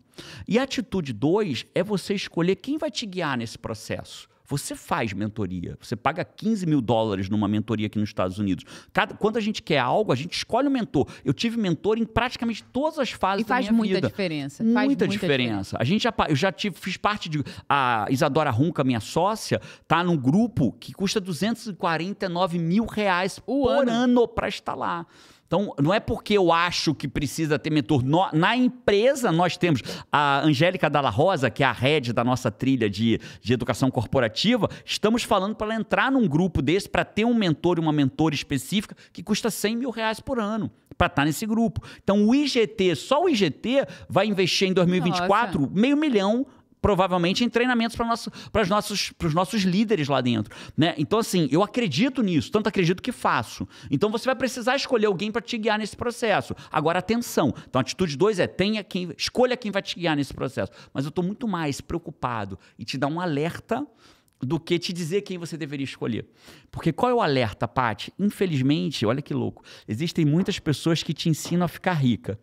E a atitude 2 é você escolher quem vai te guiar nesse processo. Você faz mentoria. Você paga 15 mil dólares numa mentoria aqui nos Estados Unidos. Cada, quando a gente quer algo, a gente escolhe um mentor. Eu tive mentor em praticamente todas as fases e da minha vida. E faz muita diferença. Muita, muita diferença. diferença. A gente já, eu já tive, fiz parte de... A Isadora Runca, minha sócia, tá num grupo que custa 249 mil reais o por ano, ano para estar lá. Então, não é porque eu acho que precisa ter mentor. No, na empresa, nós temos a Angélica Dalla Rosa, que é a head da nossa trilha de, de educação corporativa. Estamos falando para ela entrar num grupo desse, para ter um mentor e uma mentora específica, que custa 100 mil reais por ano para estar tá nesse grupo. Então, o IGT, só o IGT vai investir em 2024 Nossa. meio milhão provavelmente em treinamentos para os nossos, nossos líderes lá dentro. Né? Então, assim, eu acredito nisso, tanto acredito que faço. Então, você vai precisar escolher alguém para te guiar nesse processo. Agora, atenção. Então, atitude 2 é tenha quem, escolha quem vai te guiar nesse processo. Mas eu estou muito mais preocupado e te dar um alerta do que te dizer quem você deveria escolher. Porque qual é o alerta, Paty? Infelizmente, olha que louco, existem muitas pessoas que te ensinam a ficar rica.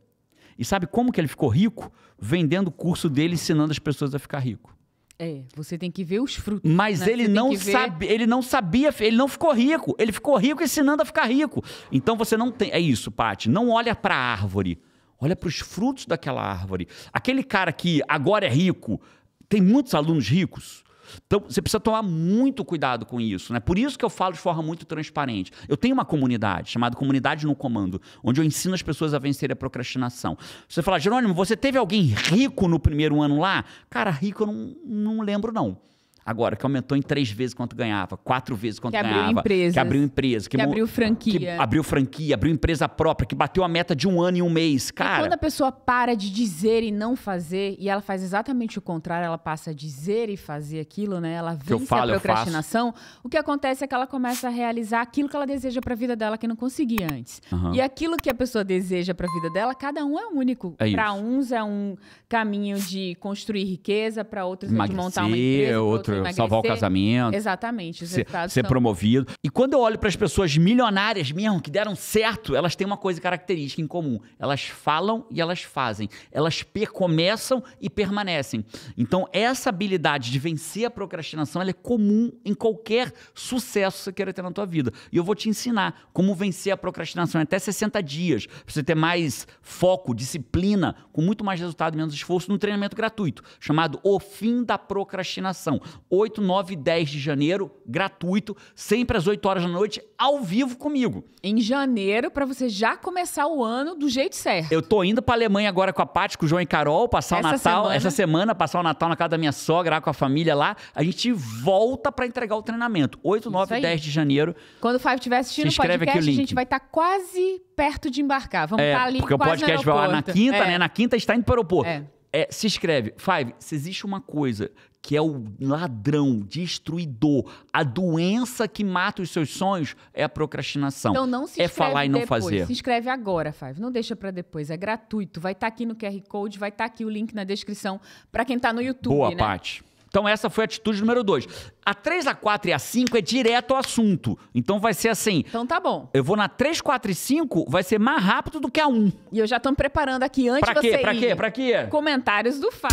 E sabe como que ele ficou rico? Vendendo o curso dele, ensinando as pessoas a ficar rico. É, você tem que ver os frutos. Mas né? ele não sabe, ele não sabia, ele não ficou rico. Ele ficou rico ensinando a ficar rico. Então você não tem, é isso, Pati, não olha para a árvore. Olha para os frutos daquela árvore. Aquele cara que agora é rico, tem muitos alunos ricos então, você precisa tomar muito cuidado com isso. Né? Por isso que eu falo de forma muito transparente. Eu tenho uma comunidade chamada Comunidade no Comando, onde eu ensino as pessoas a vencer a procrastinação. Você fala, Jerônimo, você teve alguém rico no primeiro ano lá? Cara, rico eu não, não lembro, não. Agora, que aumentou em três vezes quanto ganhava, quatro vezes quanto que abriu ganhava. que abriu empresa. Que, que abriu franquia. Que abriu franquia, abriu empresa própria, que bateu a meta de um ano e um mês. Cara. E quando a pessoa para de dizer e não fazer, e ela faz exatamente o contrário, ela passa a dizer e fazer aquilo, né? Ela vence falo, a procrastinação. O que acontece é que ela começa a realizar aquilo que ela deseja para a vida dela que não conseguia antes. Uhum. E aquilo que a pessoa deseja para a vida dela, cada um é único. É para uns é um caminho de construir riqueza, para outros é de montar uma empresa. Outro emagrecer, salvar o casamento. Exatamente. ser, ser são... promovido. E quando eu olho para as pessoas milionárias mesmo, que deram certo, elas têm uma coisa característica em comum. Elas falam e elas fazem. Elas começam e permanecem. Então, essa habilidade de vencer a procrastinação é comum em qualquer sucesso que você queira ter na tua vida. E eu vou te ensinar como vencer a procrastinação em até 60 dias, para você ter mais foco, disciplina, com muito mais resultado, e menos esforço, num treinamento gratuito, chamado O Fim da Procrastinação. 8, 9 e 10 de janeiro, gratuito, sempre às 8 horas da noite, ao vivo comigo. Em janeiro, para você já começar o ano do jeito certo. Eu tô indo pra Alemanha agora com a Paty, com o João e Carol, passar essa o Natal, semana. essa semana, passar o Natal na casa da minha sogra, lá com a família lá. A gente volta para entregar o treinamento. 8, 9 e 10 de janeiro. Quando o Fábio estiver assistindo o podcast, o a gente vai estar tá quase perto de embarcar. Vamos estar é, tá ali Porque o podcast vai lá na quinta, é. né? Na quinta está indo pro aeroporto. É. É, se inscreve. Five, se existe uma coisa que é o ladrão, destruidor, a doença que mata os seus sonhos é a procrastinação. Então não se inscreve É falar e não depois. fazer. Se inscreve agora, Five. Não deixa para depois. É gratuito. Vai estar tá aqui no QR Code, vai estar tá aqui o link na descrição para quem está no YouTube. Boa, né? parte. Então essa foi a atitude número 2. A 3, a 4 e a 5 é direto ao assunto. Então vai ser assim. Então tá bom. Eu vou na 3, 4 e 5, vai ser mais rápido do que a 1. E eu já tô me preparando aqui antes pra quê? você Pra ir. quê? Pra quê? Comentários do Fai.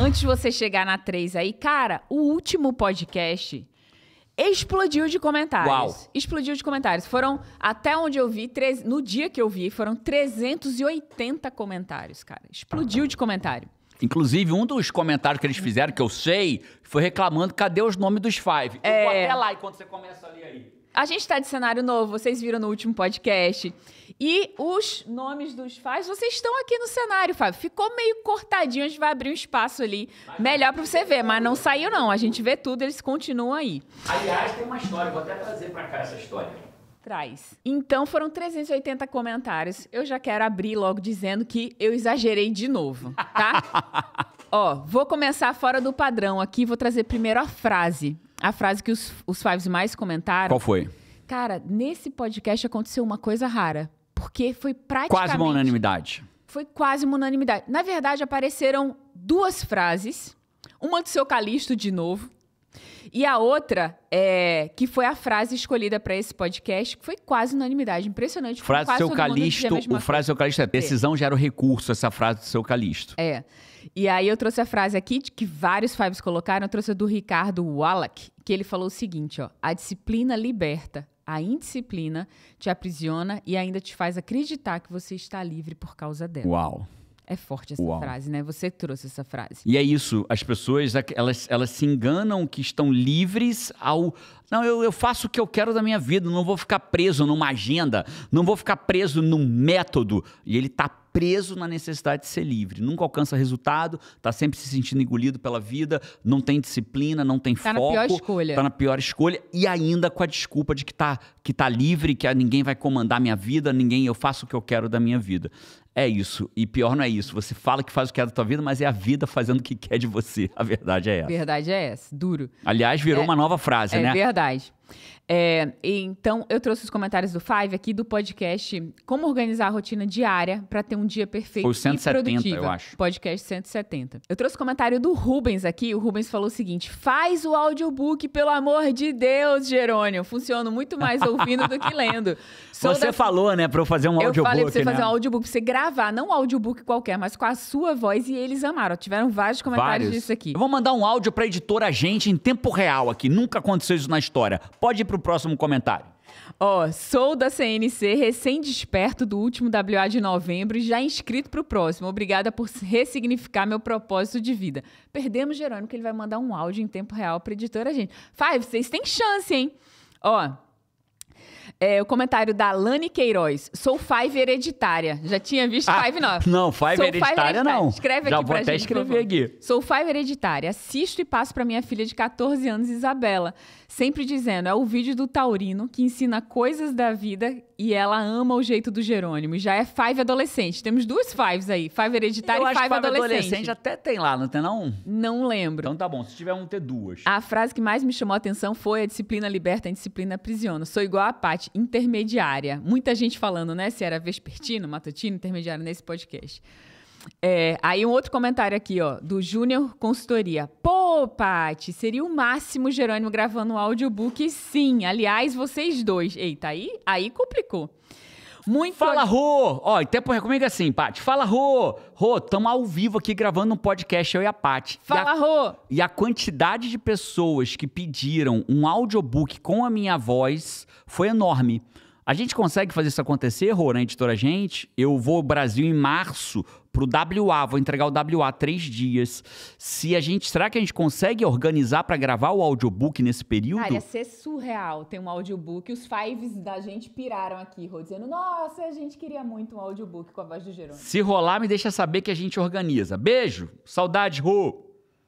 Antes de você chegar na 3 aí, cara, o último podcast explodiu de comentários. Uau. Explodiu de comentários. Foram, até onde eu vi, no dia que eu vi, foram 380 comentários, cara. Explodiu de comentário. Inclusive, um dos comentários que eles fizeram, que eu sei, foi reclamando cadê os nomes dos Five. É... Eu vou é. até lá enquanto você começa ali aí. A gente está de cenário novo, vocês viram no último podcast. E os nomes dos Five, vocês estão aqui no cenário, Fábio. Ficou meio cortadinho, a gente vai abrir um espaço ali mas melhor para você ver, mas não saiu não. A gente vê tudo, eles continuam aí. Aliás, tem uma história, vou até trazer para cá essa história traz. Então foram 380 comentários. Eu já quero abrir logo dizendo que eu exagerei de novo, tá? (laughs) Ó, vou começar fora do padrão aqui, vou trazer primeiro a frase. A frase que os, os fives mais comentaram. Qual foi? Cara, nesse podcast aconteceu uma coisa rara. Porque foi praticamente. Quase uma unanimidade. Foi quase uma unanimidade. Na verdade, apareceram duas frases. Uma do seu Calixto de novo, e a outra, é, que foi a frase escolhida para esse podcast, que foi quase unanimidade. Impressionante. Frase do seu Calixto, o frase do seu Calixto é, é decisão gera o recurso, essa frase do seu Calixto. É. E aí eu trouxe a frase aqui, que vários Fives colocaram, eu trouxe a do Ricardo Wallach, que ele falou o seguinte, ó. A disciplina liberta, a indisciplina te aprisiona e ainda te faz acreditar que você está livre por causa dela. Uau. É forte essa Uau. frase, né? Você trouxe essa frase. E é isso, as pessoas, elas, elas se enganam que estão livres ao... Não, eu, eu faço o que eu quero da minha vida, não vou ficar preso numa agenda, não vou ficar preso num método. E ele está preso na necessidade de ser livre. Nunca alcança resultado, tá sempre se sentindo engolido pela vida, não tem disciplina, não tem tá foco. Tá na pior escolha. Tá na pior escolha e ainda com a desculpa de que tá, que tá livre, que ninguém vai comandar minha vida, ninguém, eu faço o que eu quero da minha vida. É isso. E pior não é isso. Você fala que faz o que é da tua vida, mas é a vida fazendo o que quer de você. A verdade é essa. Verdade é essa. Duro. Aliás, virou é, uma nova frase, é né? É verdade. É, então, eu trouxe os comentários do Five aqui do podcast Como Organizar a Rotina Diária para ter um dia perfeito Foi 170, e produtivo. eu acho. Podcast 170. Eu trouxe o comentário do Rubens aqui. O Rubens falou o seguinte: faz o audiobook, pelo amor de Deus, Jerônimo. Funciona muito mais ouvindo do que lendo. (laughs) Sou você da... falou, né, para eu fazer um eu audiobook. Eu falei pra você né? fazer um audiobook, pra você gravar, não um audiobook qualquer, mas com a sua voz. E eles amaram. Tiveram vários comentários vários. disso aqui. Eu vou mandar um áudio pra editora gente em tempo real aqui. Nunca aconteceu isso na história Pode ir para o próximo comentário. Ó, oh, sou da CNC, recém-desperto do último WA de novembro e já inscrito para o próximo. Obrigada por ressignificar meu propósito de vida. Perdemos Jerônimo, que ele vai mandar um áudio em tempo real para editora gente. Five, vocês têm chance, hein? Ó, oh, é, o comentário da Lani Queiroz. Sou Five hereditária. Já tinha visto ah, Five, não. Não, Five, hereditária, hereditária, não. Escreve Já aqui vou até gente, escrever aqui. Sou Five hereditária. Assisto e passo para minha filha de 14 anos, Isabela sempre dizendo, é o vídeo do Taurino que ensina coisas da vida e ela ama o jeito do Jerônimo. já é Five adolescente. Temos duas Fives aí, Five hereditária e Five, five adolescente. adolescente. até tem lá, não tem não? Não lembro. Então tá bom, se tiver um, ter duas. A frase que mais me chamou a atenção foi a disciplina liberta, a disciplina aprisiona. Sou igual a Paty, intermediária. Muita gente falando, né, se era vespertino, matutino, intermediário nesse podcast. É, aí um outro comentário aqui, ó, do Júnior Consultoria. Pô, Pati, seria o máximo Jerônimo gravando um audiobook, sim. Aliás, vocês dois. Eita, aí, aí complicou. Muito Fala, Rô! Ó, então comigo é assim, Pati. Fala, Rô! Rô, estamos ao vivo aqui gravando um podcast, eu e a Pati. Fala, Rô! E a quantidade de pessoas que pediram um audiobook com a minha voz foi enorme. A gente consegue fazer isso acontecer, Rô, na editora Gente? Eu vou ao Brasil em março pro WA, vou entregar o WA três dias. Se a gente, será que a gente consegue organizar para gravar o audiobook nesse período? Cara, ia ser surreal ter um audiobook. Os fives da gente piraram aqui, Rô, dizendo, nossa, a gente queria muito um audiobook com a voz do Jerônimo. Se rolar, me deixa saber que a gente organiza. Beijo, saudade, Rô!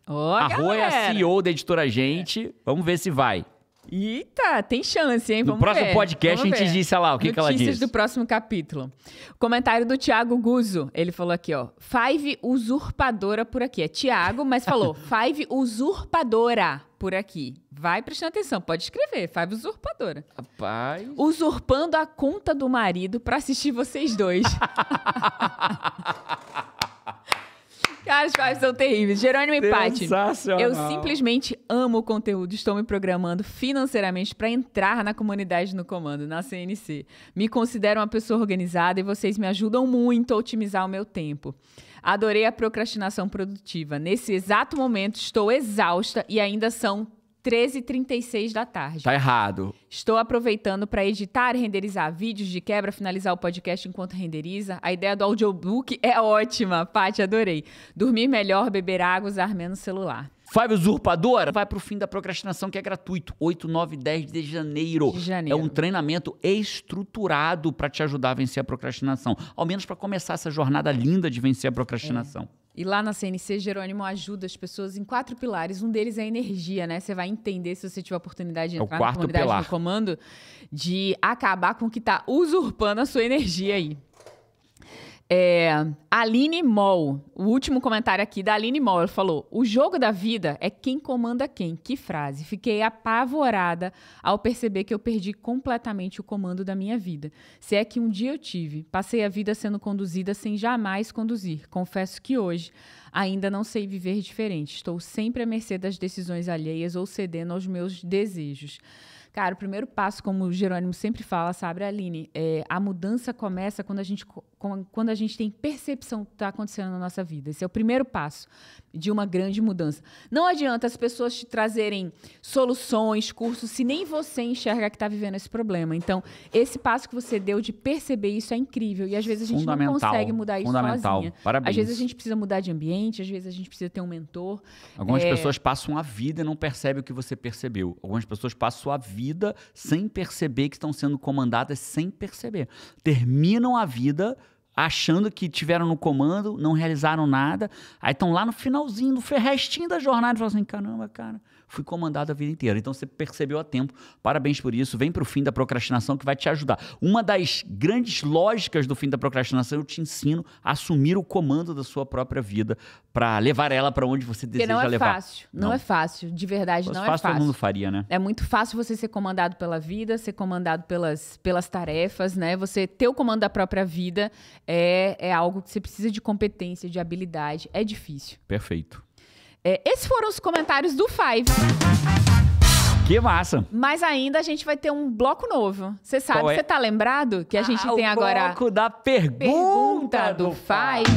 Ô, a Rô é a CEO da Editora Gente. É. Vamos ver se vai. Eita, tem chance, hein? Vamos no próximo ver. podcast Vamos a gente ver. diz, sei lá, o que, que ela diz. do próximo capítulo. Comentário do Tiago Guzo. Ele falou aqui, ó. Five usurpadora por aqui. É Tiago, mas falou (laughs) Five usurpadora por aqui. Vai prestando atenção, pode escrever. Five usurpadora. Rapaz. Usurpando a conta do marido para assistir vocês dois. (laughs) Cara, os são terríveis. Jerônimo Empate. Eu simplesmente amo o conteúdo. Estou me programando financeiramente para entrar na comunidade no comando, na CNC. Me considero uma pessoa organizada e vocês me ajudam muito a otimizar o meu tempo. Adorei a procrastinação produtiva. Nesse exato momento, estou exausta e ainda são 13h36 da tarde. Tá errado. Estou aproveitando para editar, renderizar vídeos de quebra, finalizar o podcast enquanto renderiza. A ideia do audiobook é ótima. Paty, adorei. Dormir melhor, beber água, usar menos celular. Fábio Usurpadora vai pro fim da procrastinação que é gratuito. 8, 9, 10 de janeiro. De janeiro. É um treinamento estruturado para te ajudar a vencer a procrastinação. Ao menos para começar essa jornada linda de vencer a procrastinação. É. E lá na CNC, Jerônimo ajuda as pessoas em quatro pilares. Um deles é a energia, né? Você vai entender, se você tiver a oportunidade de é entrar é na comunidade pilar. comando, de acabar com o que está usurpando a sua energia aí. É, Aline Moll, o último comentário aqui da Aline Moll, ela falou: o jogo da vida é quem comanda quem. Que frase! Fiquei apavorada ao perceber que eu perdi completamente o comando da minha vida. Se é que um dia eu tive, passei a vida sendo conduzida sem jamais conduzir. Confesso que hoje ainda não sei viver diferente. Estou sempre à mercê das decisões alheias ou cedendo aos meus desejos. Cara, o primeiro passo, como o Jerônimo sempre fala, sabe, Aline, é, a mudança começa quando a gente quando a gente tem percepção do que está acontecendo na nossa vida. Esse é o primeiro passo de uma grande mudança. Não adianta as pessoas te trazerem soluções, cursos, se nem você enxerga que está vivendo esse problema. Então, esse passo que você deu de perceber isso é incrível. E às vezes a gente não consegue mudar isso sozinha. Parabéns. Às vezes a gente precisa mudar de ambiente, às vezes a gente precisa ter um mentor. Algumas é... pessoas passam a vida e não percebem o que você percebeu. Algumas pessoas passam a vida sem perceber que estão sendo comandadas sem perceber. Terminam a vida achando que tiveram no comando, não realizaram nada. Aí estão lá no finalzinho, no restinho da jornada, e falam assim: caramba, cara, fui comandado a vida inteira. Então você percebeu a tempo. Parabéns por isso. Vem para o fim da procrastinação que vai te ajudar. Uma das grandes lógicas do fim da procrastinação, eu te ensino a assumir o comando da sua própria vida para levar ela para onde você deseja levar. Não é levar. fácil. Não. não. é fácil. De verdade, Mas não fácil, é fácil. Todo mundo faria, né? É muito fácil você ser comandado pela vida, ser comandado pelas, pelas tarefas, né? Você ter o comando da própria vida é, é algo que você precisa de competência, de habilidade. É difícil. Perfeito. É, esses foram os comentários do Five. Que massa! Mas ainda a gente vai ter um bloco novo. Você sabe, é? você é? tá lembrado que a gente ah, tem agora. O bloco da pergunta, pergunta do, do Five.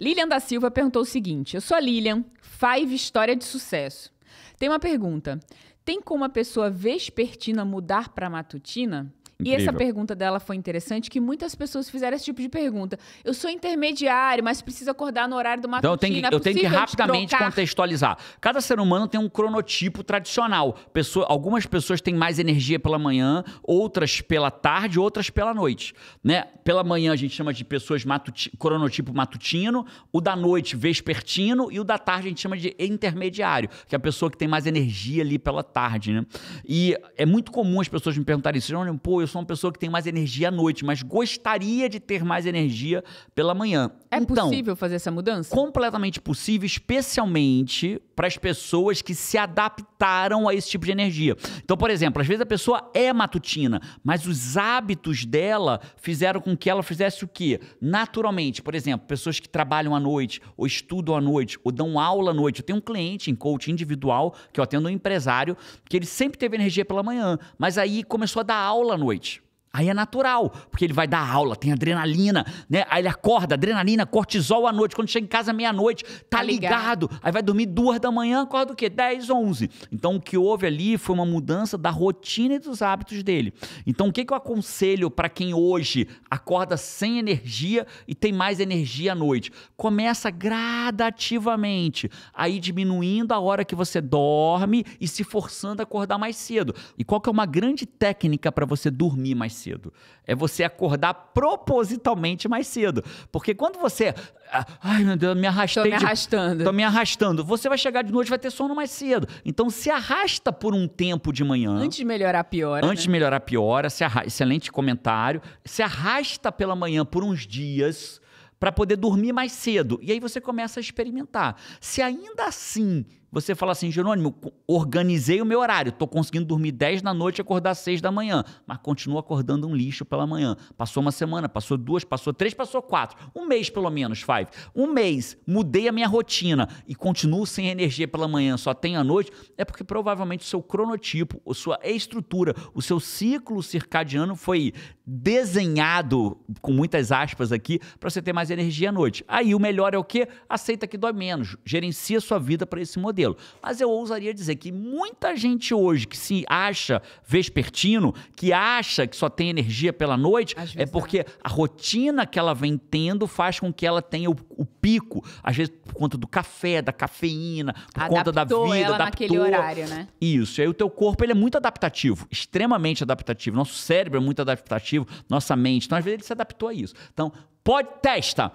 Lilian da Silva perguntou o seguinte: Eu sou a Lilian, Five História de Sucesso. Tem uma pergunta. Tem como a pessoa vespertina mudar para matutina? Incrível. E essa pergunta dela foi interessante, que muitas pessoas fizeram esse tipo de pergunta. Eu sou intermediário, mas preciso acordar no horário do matutino. Então eu tenho que, é eu tenho que rapidamente trocar? contextualizar. Cada ser humano tem um cronotipo tradicional. Pessoa, algumas pessoas têm mais energia pela manhã, outras pela tarde, outras pela noite. Né? Pela manhã a gente chama de pessoas matuti cronotipo matutino, o da noite vespertino e o da tarde a gente chama de intermediário, que é a pessoa que tem mais energia ali pela tarde. Né? E é muito comum as pessoas me perguntarem isso. Pô, eu sou uma pessoa que tem mais energia à noite, mas gostaria de ter mais energia pela manhã. É então, possível fazer essa mudança? Completamente possível, especialmente para as pessoas que se adaptaram a esse tipo de energia. Então, por exemplo, às vezes a pessoa é matutina, mas os hábitos dela fizeram com que ela fizesse o quê? Naturalmente, por exemplo, pessoas que trabalham à noite, ou estudam à noite, ou dão aula à noite. Eu tenho um cliente em coaching individual, que eu atendo um empresário, que ele sempre teve energia pela manhã, mas aí começou a dar aula à noite. outreach. Aí é natural, porque ele vai dar aula, tem adrenalina, né? Aí ele acorda, adrenalina, cortisol à noite. Quando chega em casa meia-noite, tá, tá ligado. ligado. Aí vai dormir duas da manhã, acorda o quê? 10, 11. Então o que houve ali foi uma mudança da rotina e dos hábitos dele. Então o que, que eu aconselho para quem hoje acorda sem energia e tem mais energia à noite? Começa gradativamente, aí diminuindo a hora que você dorme e se forçando a acordar mais cedo. E qual que é uma grande técnica para você dormir mais cedo? cedo. É você acordar propositalmente mais cedo. Porque quando você. Ah, ai, meu Deus, me arrastei. Tô me de... arrastando. Tô me arrastando. Você vai chegar de noite vai ter sono mais cedo. Então se arrasta por um tempo de manhã. Antes de melhorar, piora. Antes né? de melhorar, piora. Arra... Excelente comentário. Se arrasta pela manhã por uns dias para poder dormir mais cedo. E aí você começa a experimentar. Se ainda assim você fala assim, Jerônimo, organizei o meu horário, estou conseguindo dormir 10 da noite e acordar 6 da manhã, mas continuo acordando um lixo pela manhã. Passou uma semana, passou duas, passou três, passou quatro, um mês pelo menos, Five. Um mês, mudei a minha rotina e continuo sem energia pela manhã, só tenho à noite, é porque provavelmente o seu cronotipo, a sua estrutura, o seu ciclo circadiano foi desenhado, com muitas aspas aqui, para você ter mais energia à noite. Aí o melhor é o quê? Aceita que dói menos, gerencia sua vida para esse modelo modelo. Mas eu ousaria dizer que muita gente hoje que se acha vespertino, que acha que só tem energia pela noite, é porque é. a rotina que ela vem tendo faz com que ela tenha o, o, pico, às vezes por conta do café, da cafeína, por adaptou conta da vida, ela naquele horário, né? Isso. E aí o teu corpo ele é muito adaptativo, extremamente adaptativo. Nosso cérebro é muito adaptativo, nossa mente. Então às vezes ele se adaptou a isso. Então, pode testa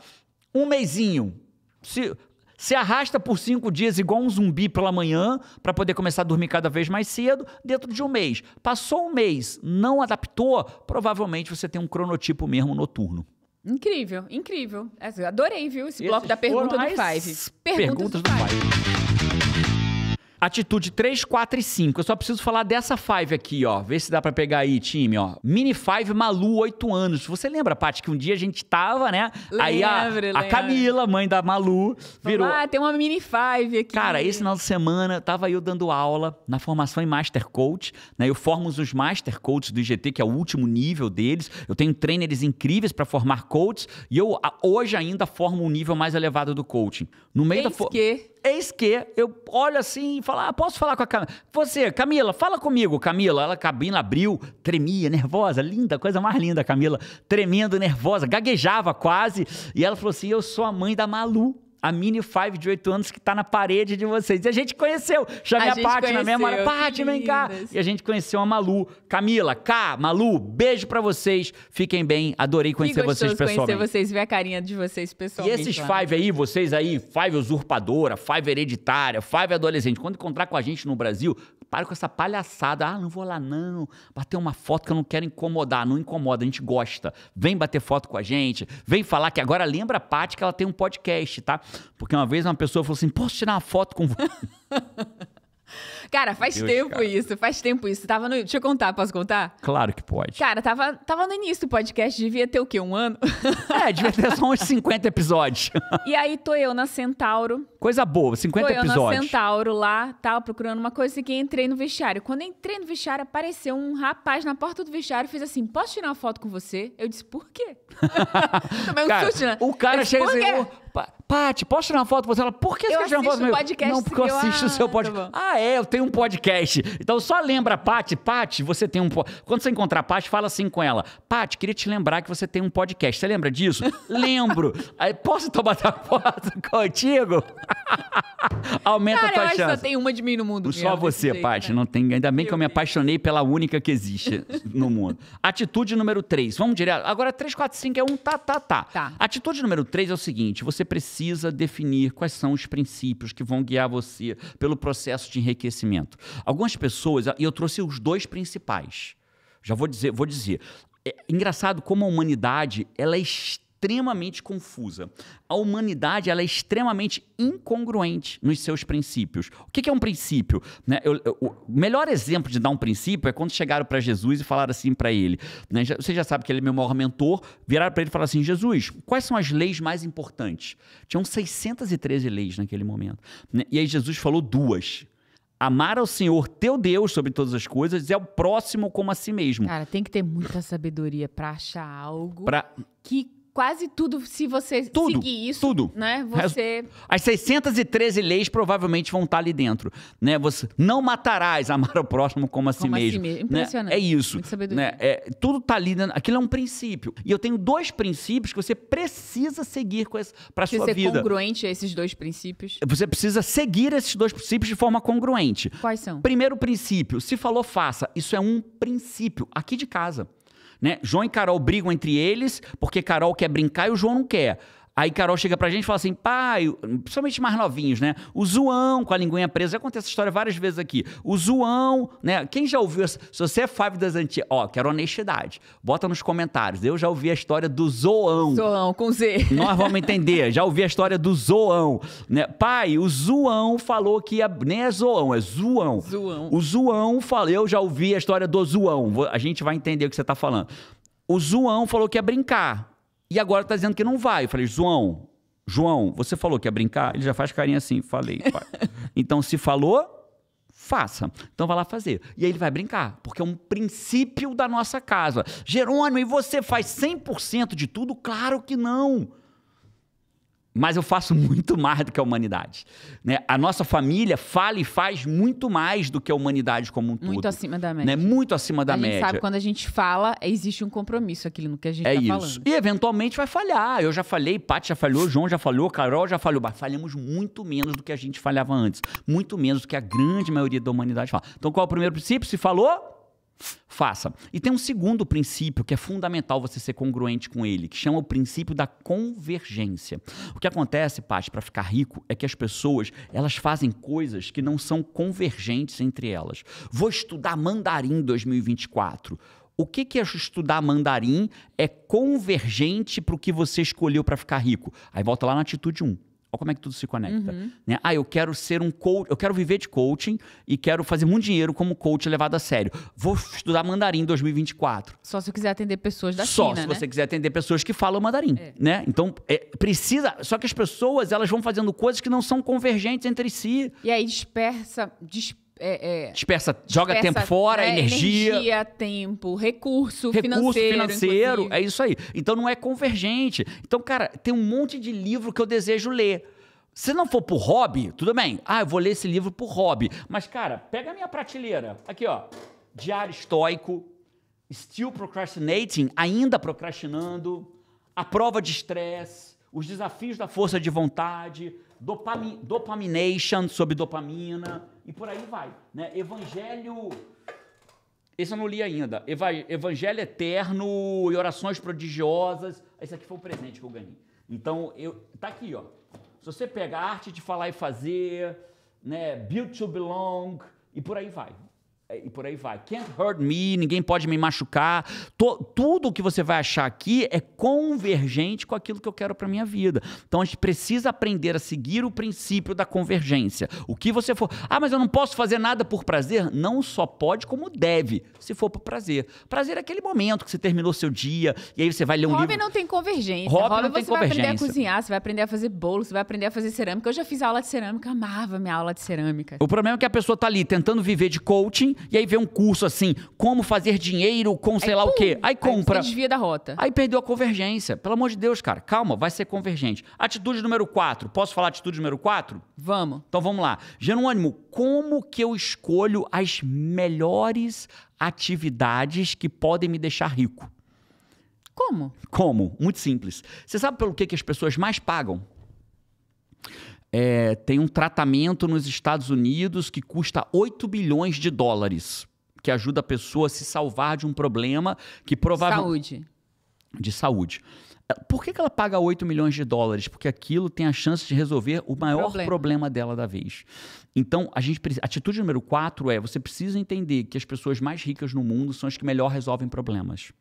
um mesinho. Se, se arrasta por cinco dias igual um zumbi pela manhã para poder começar a dormir cada vez mais cedo dentro de um mês. Passou um mês, não adaptou, provavelmente você tem um cronotipo mesmo noturno. Incrível, incrível. Adorei, viu, esse bloco da pergunta do Five. Perguntas, perguntas do, Five. Atitude 3, 4 e 5. Eu só preciso falar dessa five aqui, ó. Vê se dá para pegar aí, time, ó. Mini five Malu, 8 anos. Você lembra, Paty, que um dia a gente tava, né? Lembra, aí a, lembra. a Camila, mãe da Malu, virou. Ah, tem uma mini five aqui. Cara, esse final de semana tava eu dando aula na formação em Master Coach, né? Eu formo os Master Coaches do IGT, que é o último nível deles. Eu tenho trainers incríveis para formar coaches e eu hoje ainda formo um nível mais elevado do coaching. No meio Pense da que eis que eu olho assim e falo, ah, posso falar com a Camila? Você, Camila, fala comigo, Camila. Ela, a abriu, tremia, nervosa, linda, coisa mais linda, Camila. Tremendo, nervosa, gaguejava quase. E ela falou assim, eu sou a mãe da Malu a Mini Five de 8 anos que está na parede de vocês. E a gente conheceu. Chamei a, a Paty na mesma hora. Paty, vem cá. E a gente conheceu a Malu. Camila, K, Malu, beijo para vocês. Fiquem bem. Adorei conhecer que vocês pessoalmente. conhecer vocês, ver a carinha de vocês pessoalmente. E esses né? Five aí, vocês aí, Five usurpadora, Five hereditária, Five adolescente, quando encontrar com a gente no Brasil, para com essa palhaçada. Ah, não vou lá não. Bater uma foto que eu não quero incomodar. Não incomoda, a gente gosta. Vem bater foto com a gente. Vem falar que agora lembra a Paty que ela tem um podcast, tá? Porque uma vez uma pessoa falou assim: posso tirar uma foto com você? (laughs) Cara, faz Deus, tempo cara. isso, faz tempo isso. Tava no... Deixa eu contar, posso contar? Claro que pode. Cara, tava, tava no início do podcast, devia ter o quê? Um ano? (laughs) É, devia ter só uns 50 episódios. E aí tô eu na Centauro. Coisa boa, 50 tô episódios. Tô eu na Centauro lá, tava procurando uma coisa que entrei no vestiário. Quando entrei no vestiário, apareceu um rapaz na porta do vestiário e fez assim: posso tirar uma foto com você? Eu disse, por quê? (laughs) Tomei um cara, susto, né? O cara chegou. chega assim, Pati, posso tirar uma foto com você? Ela, por que você quer tirar uma foto comigo? podcast Não, porque eu, assisto o seu podcast. Tá ah, é, eu tenho um podcast. Então só lembra, Pati, Pati, você tem um Quando você encontrar a Pati, fala assim com ela. Pati, queria te lembrar que você tem um podcast. Você lembra disso? (laughs) Lembro. Aí, posso tomar então uma foto (laughs) contigo? (laughs) Aumenta Cara, a tua eu chance. Acho que só tem uma de mim no mundo. Só mesmo, você, Pati. Né? Não tem, ainda bem eu que eu me apaixonei pela única que existe no mundo. Atitude número 3. Vamos direto. Agora, 3, 4, 5 é um tá, tá, tá. tá. Atitude número 3 é o seguinte: você você precisa definir quais são os princípios que vão guiar você pelo processo de enriquecimento. Algumas pessoas, e eu trouxe os dois principais. Já vou dizer, vou dizer. É engraçado como a humanidade ela é extremamente extremamente confusa. A humanidade ela é extremamente incongruente nos seus princípios. O que, que é um princípio? Né? Eu, eu, o melhor exemplo de dar um princípio é quando chegaram para Jesus e falaram assim para ele. Né? Você já sabe que ele é meu maior mentor. Viraram para ele e falaram assim: Jesus, quais são as leis mais importantes? Tinham 613 leis naquele momento. Né? E aí Jesus falou duas. Amar ao Senhor teu Deus sobre todas as coisas é o próximo como a si mesmo. Cara, tem que ter muita sabedoria para achar algo pra... que quase tudo, se você tudo, seguir isso, tudo. né? Você. As 613 leis provavelmente vão estar ali dentro. Né? Você não matarás, amar o próximo como a si como mesmo. A si mesmo. Né? Impressionante. É isso. Muito Né? É, tudo tá ali dentro. Aquilo é um princípio. E eu tenho dois princípios que você precisa seguir para esse, você sua ser vida. ser congruente a esses dois princípios. Você precisa seguir esses dois princípios de forma congruente. Quais são? Primeiro princípio, se falou, faça. Isso é um princípio aqui de casa. Né? João e Carol brigam entre eles porque Carol quer brincar e o João não quer. Aí Carol chega pra gente e fala assim, pai, principalmente mais novinhos, né? O zoão com a linguinha presa. Já contei essa história várias vezes aqui. O zoão, né? Quem já ouviu? Essa? Se você é five das antigas, ó, quero honestidade. Bota nos comentários. Eu já ouvi a história do zoão. Zoão, com Z. Nós vamos entender. Já ouvi a história do zoão. Né? Pai, o zoão falou que... Ia... Nem é zoão, é zoão. Zoão. O zoão falou... Eu já ouvi a história do zoão. A gente vai entender o que você tá falando. O zoão falou que ia brincar. E agora tá dizendo que não vai. Eu falei, João, João, você falou que ia brincar? Ele já faz carinha assim. Falei, pai. (laughs) então, se falou, faça. Então vai lá fazer. E aí ele vai brincar, porque é um princípio da nossa casa. Jerônimo, e você faz 100% de tudo? Claro que não mas eu faço muito mais do que a humanidade. Né? A nossa família fala e faz muito mais do que a humanidade como um todo. Né? Muito acima da média. Né? Muito acima da média. A gente sabe quando a gente fala, existe um compromisso aquilo no que a gente está é tá falando. Isso. E eventualmente vai falhar. Eu já falei, Paty já falhou, João já falhou, Carol já falhou. Mas falhamos muito menos do que a gente falhava antes. Muito menos do que a grande maioria da humanidade fala. Então qual é o primeiro princípio? Se falou, faça. E tem um segundo princípio que é fundamental você ser congruente com ele, que chama o princípio da convergência. O que acontece, Paty, para ficar rico é que as pessoas, elas fazem coisas que não são convergentes entre elas. Vou estudar mandarim 2024. O que, que é estudar mandarim é convergente para o que você escolheu para ficar rico? Aí volta lá na atitude 1. Olha como é que tudo se conecta. Uhum. Né? Ah, eu quero ser um coach, eu quero viver de coaching e quero fazer muito dinheiro como coach levado a sério. Vou estudar mandarim em 2024. Só se eu quiser atender pessoas da Só China, se né? você quiser atender pessoas que falam mandarim, é. né? Então, é, precisa... Só que as pessoas, elas vão fazendo coisas que não são convergentes entre si. E aí dispersa, dispersa é, é, dispersa, joga dispersa, tempo fora, né, energia. Energia, tempo, recurso, recurso financeiro. financeiro é isso aí. Então não é convergente. Então, cara, tem um monte de livro que eu desejo ler. Se não for por hobby, tudo bem. Ah, eu vou ler esse livro por hobby. Mas, cara, pega a minha prateleira. Aqui, ó. Diário Estoico, Still Procrastinating, ainda procrastinando, a prova de estresse, os desafios da força de vontade, dopami, dopamination, sobre dopamina, e por aí vai. Né? Evangelho. Esse eu não li ainda. Eva, Evangelho Eterno e Orações Prodigiosas. Esse aqui foi um presente que eu ganhei. Então, eu, tá aqui, ó. Se você pega a arte de falar e fazer, né, Built to Belong, e por aí vai. É, e por aí vai. Can't hurt me, ninguém pode me machucar. Tô, tudo o que você vai achar aqui é convergente com aquilo que eu quero para minha vida. Então a gente precisa aprender a seguir o princípio da convergência. O que você for, ah, mas eu não posso fazer nada por prazer, não só pode como deve, se for por prazer. Prazer é aquele momento que você terminou seu dia e aí você vai ler um Hobby livro. Hobby não tem convergência. Hobby, Hobby não tem você convergência. vai aprender a cozinhar, você vai aprender a fazer bolo, você vai aprender a fazer cerâmica. Eu já fiz aula de cerâmica, amava minha aula de cerâmica. O problema é que a pessoa tá ali tentando viver de coaching e aí vê um curso assim, como fazer dinheiro com sei aí, lá pum, o quê. Aí compra. Aí desvia da rota. Aí perdeu a convergência. Pelo amor de Deus, cara, calma, vai ser convergente. Atitude número 4. Posso falar atitude número 4? Vamos. Então vamos lá. Jerônimo, como que eu escolho as melhores atividades que podem me deixar rico? Como? Como? Muito simples. Você sabe pelo que, que as pessoas mais pagam? é, tem um tratamento nos Estados Unidos que custa 8 bilhões de dólares, que ajuda a pessoa a se salvar de um problema que provavelmente. Saúde. De saúde. É, por que, que, ela paga 8 milhões de dólares? Porque aquilo tem a chance de resolver o maior problema, problema dela da vez. Então, a gente precisa, atitude número 4 é você precisa entender que as pessoas mais ricas no mundo são as que melhor resolvem problemas.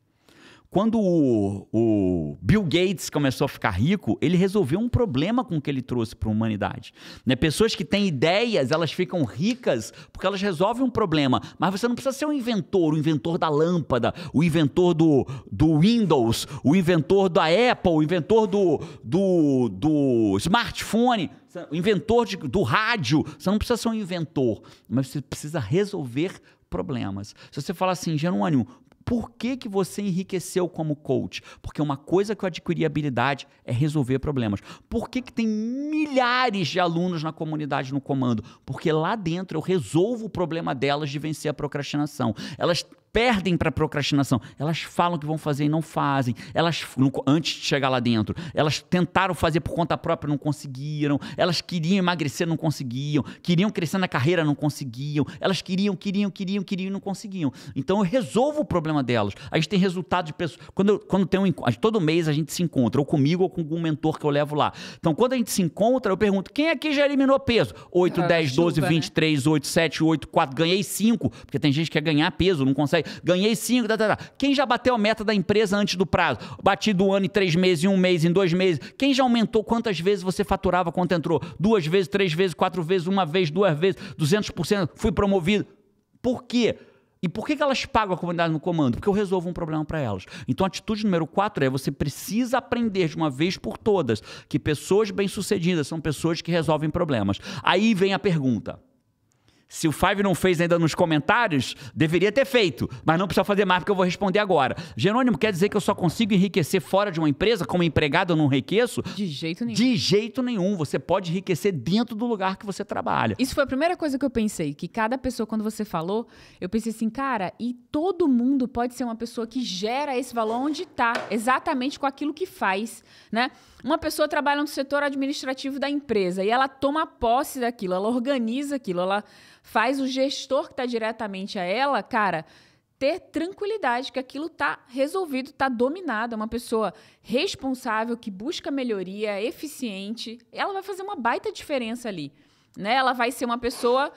Quando o, o, Bill Gates começou a ficar rico, ele resolveu um problema com o que ele trouxe para a humanidade. Né? Pessoas que têm ideias, elas ficam ricas porque elas resolvem um problema. Mas você não precisa ser um inventor, o inventor da lâmpada, o inventor do, do Windows, o inventor da Apple, o inventor do, do, do smartphone inventor de, do rádio. Você não precisa ser um inventor, mas você precisa resolver problemas. Se você falar assim, Jerônimo, por que, que você enriqueceu como coach? Porque uma coisa que eu adquiri habilidade é resolver problemas. Por que, que tem milhares de alunos na comunidade no comando? Porque lá dentro eu resolvo o problema delas de vencer a procrastinação. Elas perdem para procrastinação. Elas falam que vão fazer e não fazem. Elas, antes de chegar lá dentro, elas tentaram fazer por conta própria, não conseguiram. Elas queriam emagrecer, não conseguiam. Queriam crescer na carreira, não conseguiam. Elas queriam, queriam, queriam, queriam e não conseguiam. Então eu resolvo o problema delas. A gente tem resultado de pessoas. Quando, eu, quando tem um todo mês a gente se encontra, ou comigo ou com algum mentor que eu levo lá. Então quando a gente se encontra, eu pergunto: quem aqui é já eliminou peso? 8, ah, 10, 12, 23, né? 8, 7, 8, 4. Ganhei 5. Porque tem gente que quer ganhar peso, não consegue ganhei cinco, tá, tá, tá. Quem já bateu a meta da empresa antes do prazo? Bati do ano em três meses, em um mês, em dois meses. Quem já aumentou quantas vezes você faturava quanto entrou? Duas vezes, três vezes, quatro vezes, uma vez, duas vezes, 200%, fui promovido. Por quê? E por que, que elas pagam a comunidade no comando? Porque eu resolvo um problema para elas. Então, a atitude número quatro é você precisa aprender de uma vez por todas que pessoas bem-sucedidas são pessoas que resolvem problemas. Aí vem a pergunta: se o Five não fez ainda nos comentários, deveria ter feito, mas não precisa fazer mais porque eu vou responder agora. Jerônimo, quer dizer que eu só consigo enriquecer fora de uma empresa? Como empregado eu não enriqueço? De jeito nenhum. De jeito nenhum. Você pode enriquecer dentro do lugar que você trabalha. Isso foi a primeira coisa que eu pensei, que cada pessoa, quando você falou, eu pensei assim, cara, e todo mundo pode ser uma pessoa que gera esse valor onde está, exatamente com aquilo que faz, né? Uma pessoa trabalha no setor administrativo da empresa e ela toma posse daquilo, ela organiza aquilo, ela faz o gestor que está diretamente a ela, cara, ter tranquilidade que aquilo está resolvido, está dominado. É uma pessoa responsável, que busca melhoria, é eficiente. Ela vai fazer uma baita diferença ali. Né? Ela vai ser uma pessoa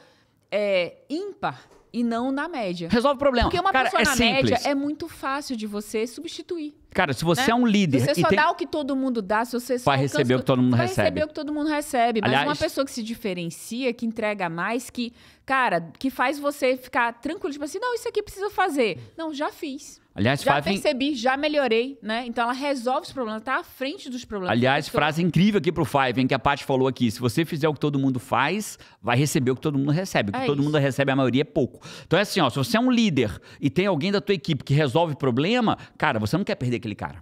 é, ímpar e não na média. Resolve o problema. Porque uma Cara, pessoa é na simples. média é muito fácil de você substituir. Cara, se você né? é um líder. Se você só tem... dá o que todo mundo dá, se você Vai receber o que todo mundo recebe. Vai receber o que todo mundo recebe. Mas uma pessoa que se diferencia, que entrega mais, que, cara, que faz você ficar tranquilo, tipo assim, não, isso aqui precisa fazer. Não, já fiz. Aliás, já fazem... percebi, já melhorei, né? Então ela resolve os problemas, tá à frente dos problemas. Aliás, então, frase incrível aqui pro Five, hein, que a Paty falou aqui. Se você fizer o que todo mundo faz, vai receber o que todo mundo recebe. O que é todo isso. mundo recebe, a maioria é pouco. Então é assim, ó, se você é um líder e tem alguém da tua equipe que resolve problema, cara, você não quer perder aquele cara.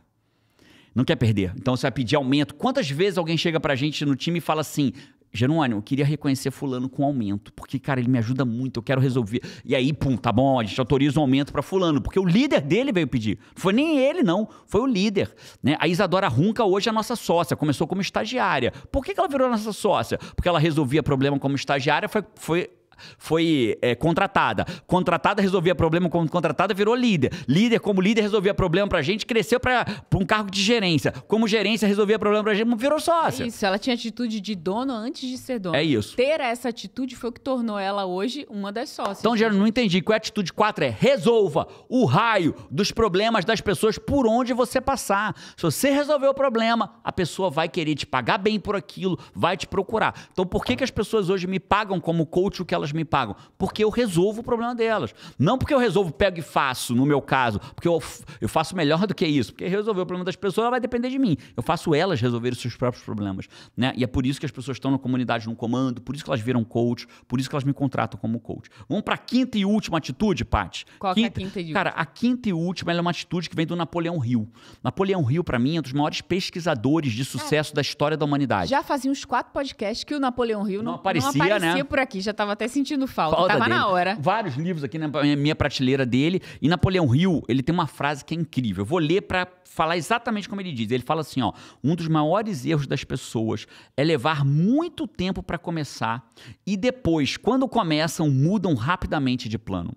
Não quer perder. Então você vai pedir aumento. Quantas vezes alguém chega pra gente no time e fala assim: Jerônimo, eu queria reconhecer fulano com aumento, porque, cara, ele me ajuda muito, eu quero resolver. E aí, pum, tá bom, a gente autoriza o um aumento para fulano, porque o líder dele veio pedir. Não foi nem ele, não, foi o líder. Né? A Isadora Runca hoje é nossa sócia, começou como estagiária. Por que, que ela virou nossa sócia? Porque ela resolvia problema como estagiária, foi, foi foi é, contratada. Contratada resolvia problema como contratada, virou líder. Líder, como líder, resolvia problema pra gente, cresceu pra, pra um cargo de gerência. Como gerência, resolvia problema pra gente, virou sócia. É isso, ela tinha atitude de dono antes de ser dona. É isso. Ter essa atitude foi o que tornou ela hoje uma das sócias. Então, Geraldo, não entendi. Qual é a atitude 4? É resolva o raio dos problemas das pessoas por onde você passar. Se você resolver o problema, a pessoa vai querer te pagar bem por aquilo, vai te procurar. Então, por que, que as pessoas hoje me pagam como coach o que elas me pagam? Porque eu resolvo o problema delas. Não porque eu resolvo, pego e faço, no meu caso, porque eu, eu faço melhor (laughs) do que isso. Porque resolver o problema das pessoas vai depender de mim. Eu faço elas resolverem os seus próprios problemas. Né? E é por isso que as pessoas estão na comunidade no comando, por isso que elas viram coach, por isso que elas me contratam como coach. Vamos para a quinta e última atitude, Paty? Qual quinta, é a quinta e última? Cara, a quinta e última é uma atitude que vem do Napoleão Hill. Napoleão Hill, para mim, é um dos maiores pesquisadores de sucesso é. da história da humanidade. Já fazia uns quatro podcasts que o Napoleão Hill não, não aparecia, não aparecia né? por aqui, já estava até sentindo falta. falta Tava dele. na hora. Vários livros aqui na minha prateleira dele. E Napoleão Hill, ele tem uma frase que é incrível. Eu vou ler para falar exatamente como ele diz. Ele fala assim, ó: "Um dos maiores erros das pessoas é levar muito tempo para começar e depois, quando começam, mudam rapidamente de plano.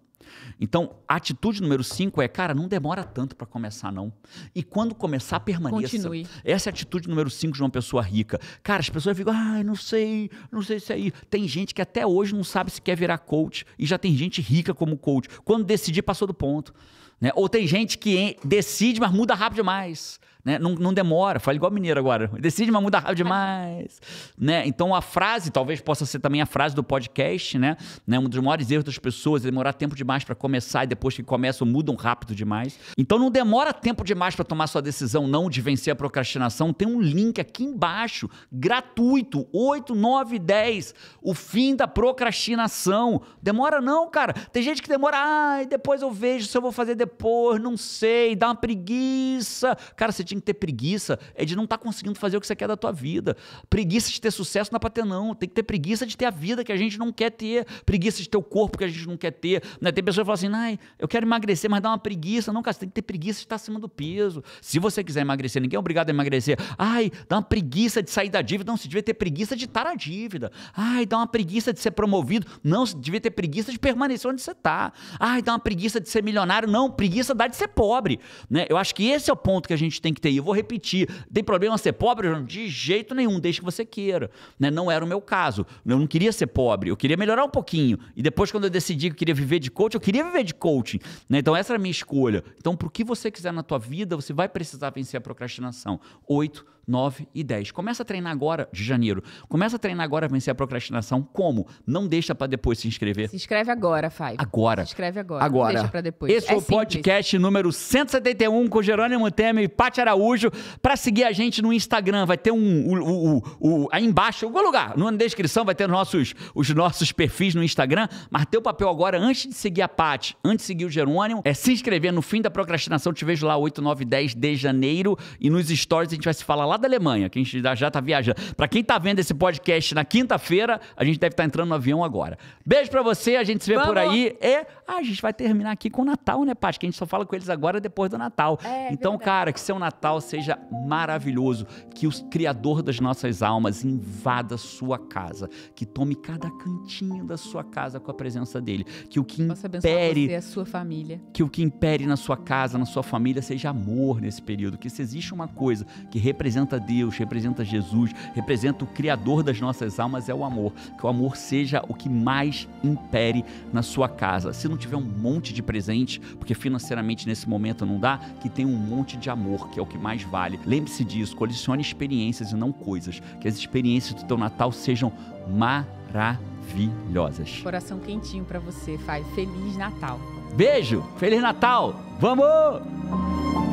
Então, a atitude número 5 é, cara, não demora tanto para começar, não. E quando começar, permaneça. Continue. Essa é a atitude número 5 de uma pessoa rica. Cara, as pessoas ficam, ah, não sei, não sei se aí é Tem gente que até hoje não sabe se quer virar coach e já tem gente rica como coach. Quando decidir, passou do ponto. Né? Ou tem gente que decide, mas muda rápido demais. Né? Não, não demora, fala igual mineiro agora. (laughs) Decide, mas muda rápido demais. (laughs) né? Então a frase talvez possa ser também a frase do podcast, né? né? Um dos maiores erros das pessoas é demorar tempo demais para começar e depois que começam mudam rápido demais. Então não demora tempo demais para tomar sua decisão não de vencer a procrastinação. Tem um link aqui embaixo, gratuito, 8, 9, 10, o fim da procrastinação. Demora não, cara. Tem gente que demora, ah, depois eu vejo se eu vou fazer depois, não sei, dá uma preguiça. Cara, você tinha tem que ter preguiça é de não estar tá conseguindo fazer o que você quer da tua vida. Preguiça de ter sucesso não é pra ter, não. Tem que ter preguiça de ter a vida que a gente não quer ter. Preguiça de ter o corpo que a gente não quer ter. Né? Tem pessoas que falam assim, ai, eu quero emagrecer, mas dá uma preguiça. Não, cara, você tem que ter preguiça de estar tá acima do peso. Se você quiser emagrecer, ninguém é obrigado a emagrecer. Ai, dá uma preguiça de sair da dívida. Não, se devia ter preguiça de estar a dívida. Ai, dá uma preguiça de ser promovido. Não, se devia ter preguiça de permanecer onde você está. Ai, dá uma preguiça de ser milionário. Não, preguiça dá de ser pobre. Né? Eu acho que esse é o ponto que a gente tem que ter e eu vou repetir, tem problema ser pobre? De jeito nenhum, desde que você queira. Né? Não era o meu caso. Eu não queria ser pobre, eu queria melhorar um pouquinho. E depois, quando eu decidi que eu queria viver de coaching, eu queria viver de coaching. Né? Então, essa era a minha escolha. Então, para o que você quiser na tua vida, você vai precisar vencer a procrastinação. Oito, 9 e 10. Começa a treinar agora, de janeiro. Começa a treinar agora a vencer a procrastinação. Como? Não deixa para depois se inscrever. Se inscreve agora, Fai. Agora. Se inscreve agora. Agora. Não deixa pra depois. Esse é o podcast número 171 com Jerônimo Temer e Paty Araújo. Para seguir a gente no Instagram, vai ter um. o o um aí embaixo, em algum lugar, na descrição, vai ter nossos, os nossos perfis no Instagram. Mas teu papel agora, antes de seguir a Paty, antes de seguir o Jerônimo, é se inscrever no fim da procrastinação. Te vejo lá 8, 9, 10 de janeiro. E nos stories a gente vai se falar lá lá da Alemanha, que a gente já está viajando. Para quem está vendo esse podcast na quinta-feira, a gente deve estar tá entrando no avião agora. Beijo para você, a gente se vê Vamos. por aí. É. ah, a gente vai terminar aqui com o Natal, né, Paty? Que a gente só fala com eles agora depois do Natal. É, é então, verdade. cara, que seu Natal seja maravilhoso, que o Criador das nossas almas invada sua casa, que tome cada cantinho da sua casa com a presença dele, que o que impere você, a sua família, que o que impere na sua casa, na sua família seja amor nesse período, que se existe uma coisa que representa representa Deus, representa Jesus, representa o Criador das nossas almas, é o amor. Que o amor seja o que mais impere na sua casa. Se não tiver um monte de presente, porque financeiramente nesse momento não dá, que tenha um monte de amor, que é o que mais vale. Lembre-se disso, colecione experiências e não coisas. Que as experiências do teu Natal sejam maravilhosas. Coração quentinho para você, Fai Feliz Natal. Beijo, Feliz Natal. Vamos!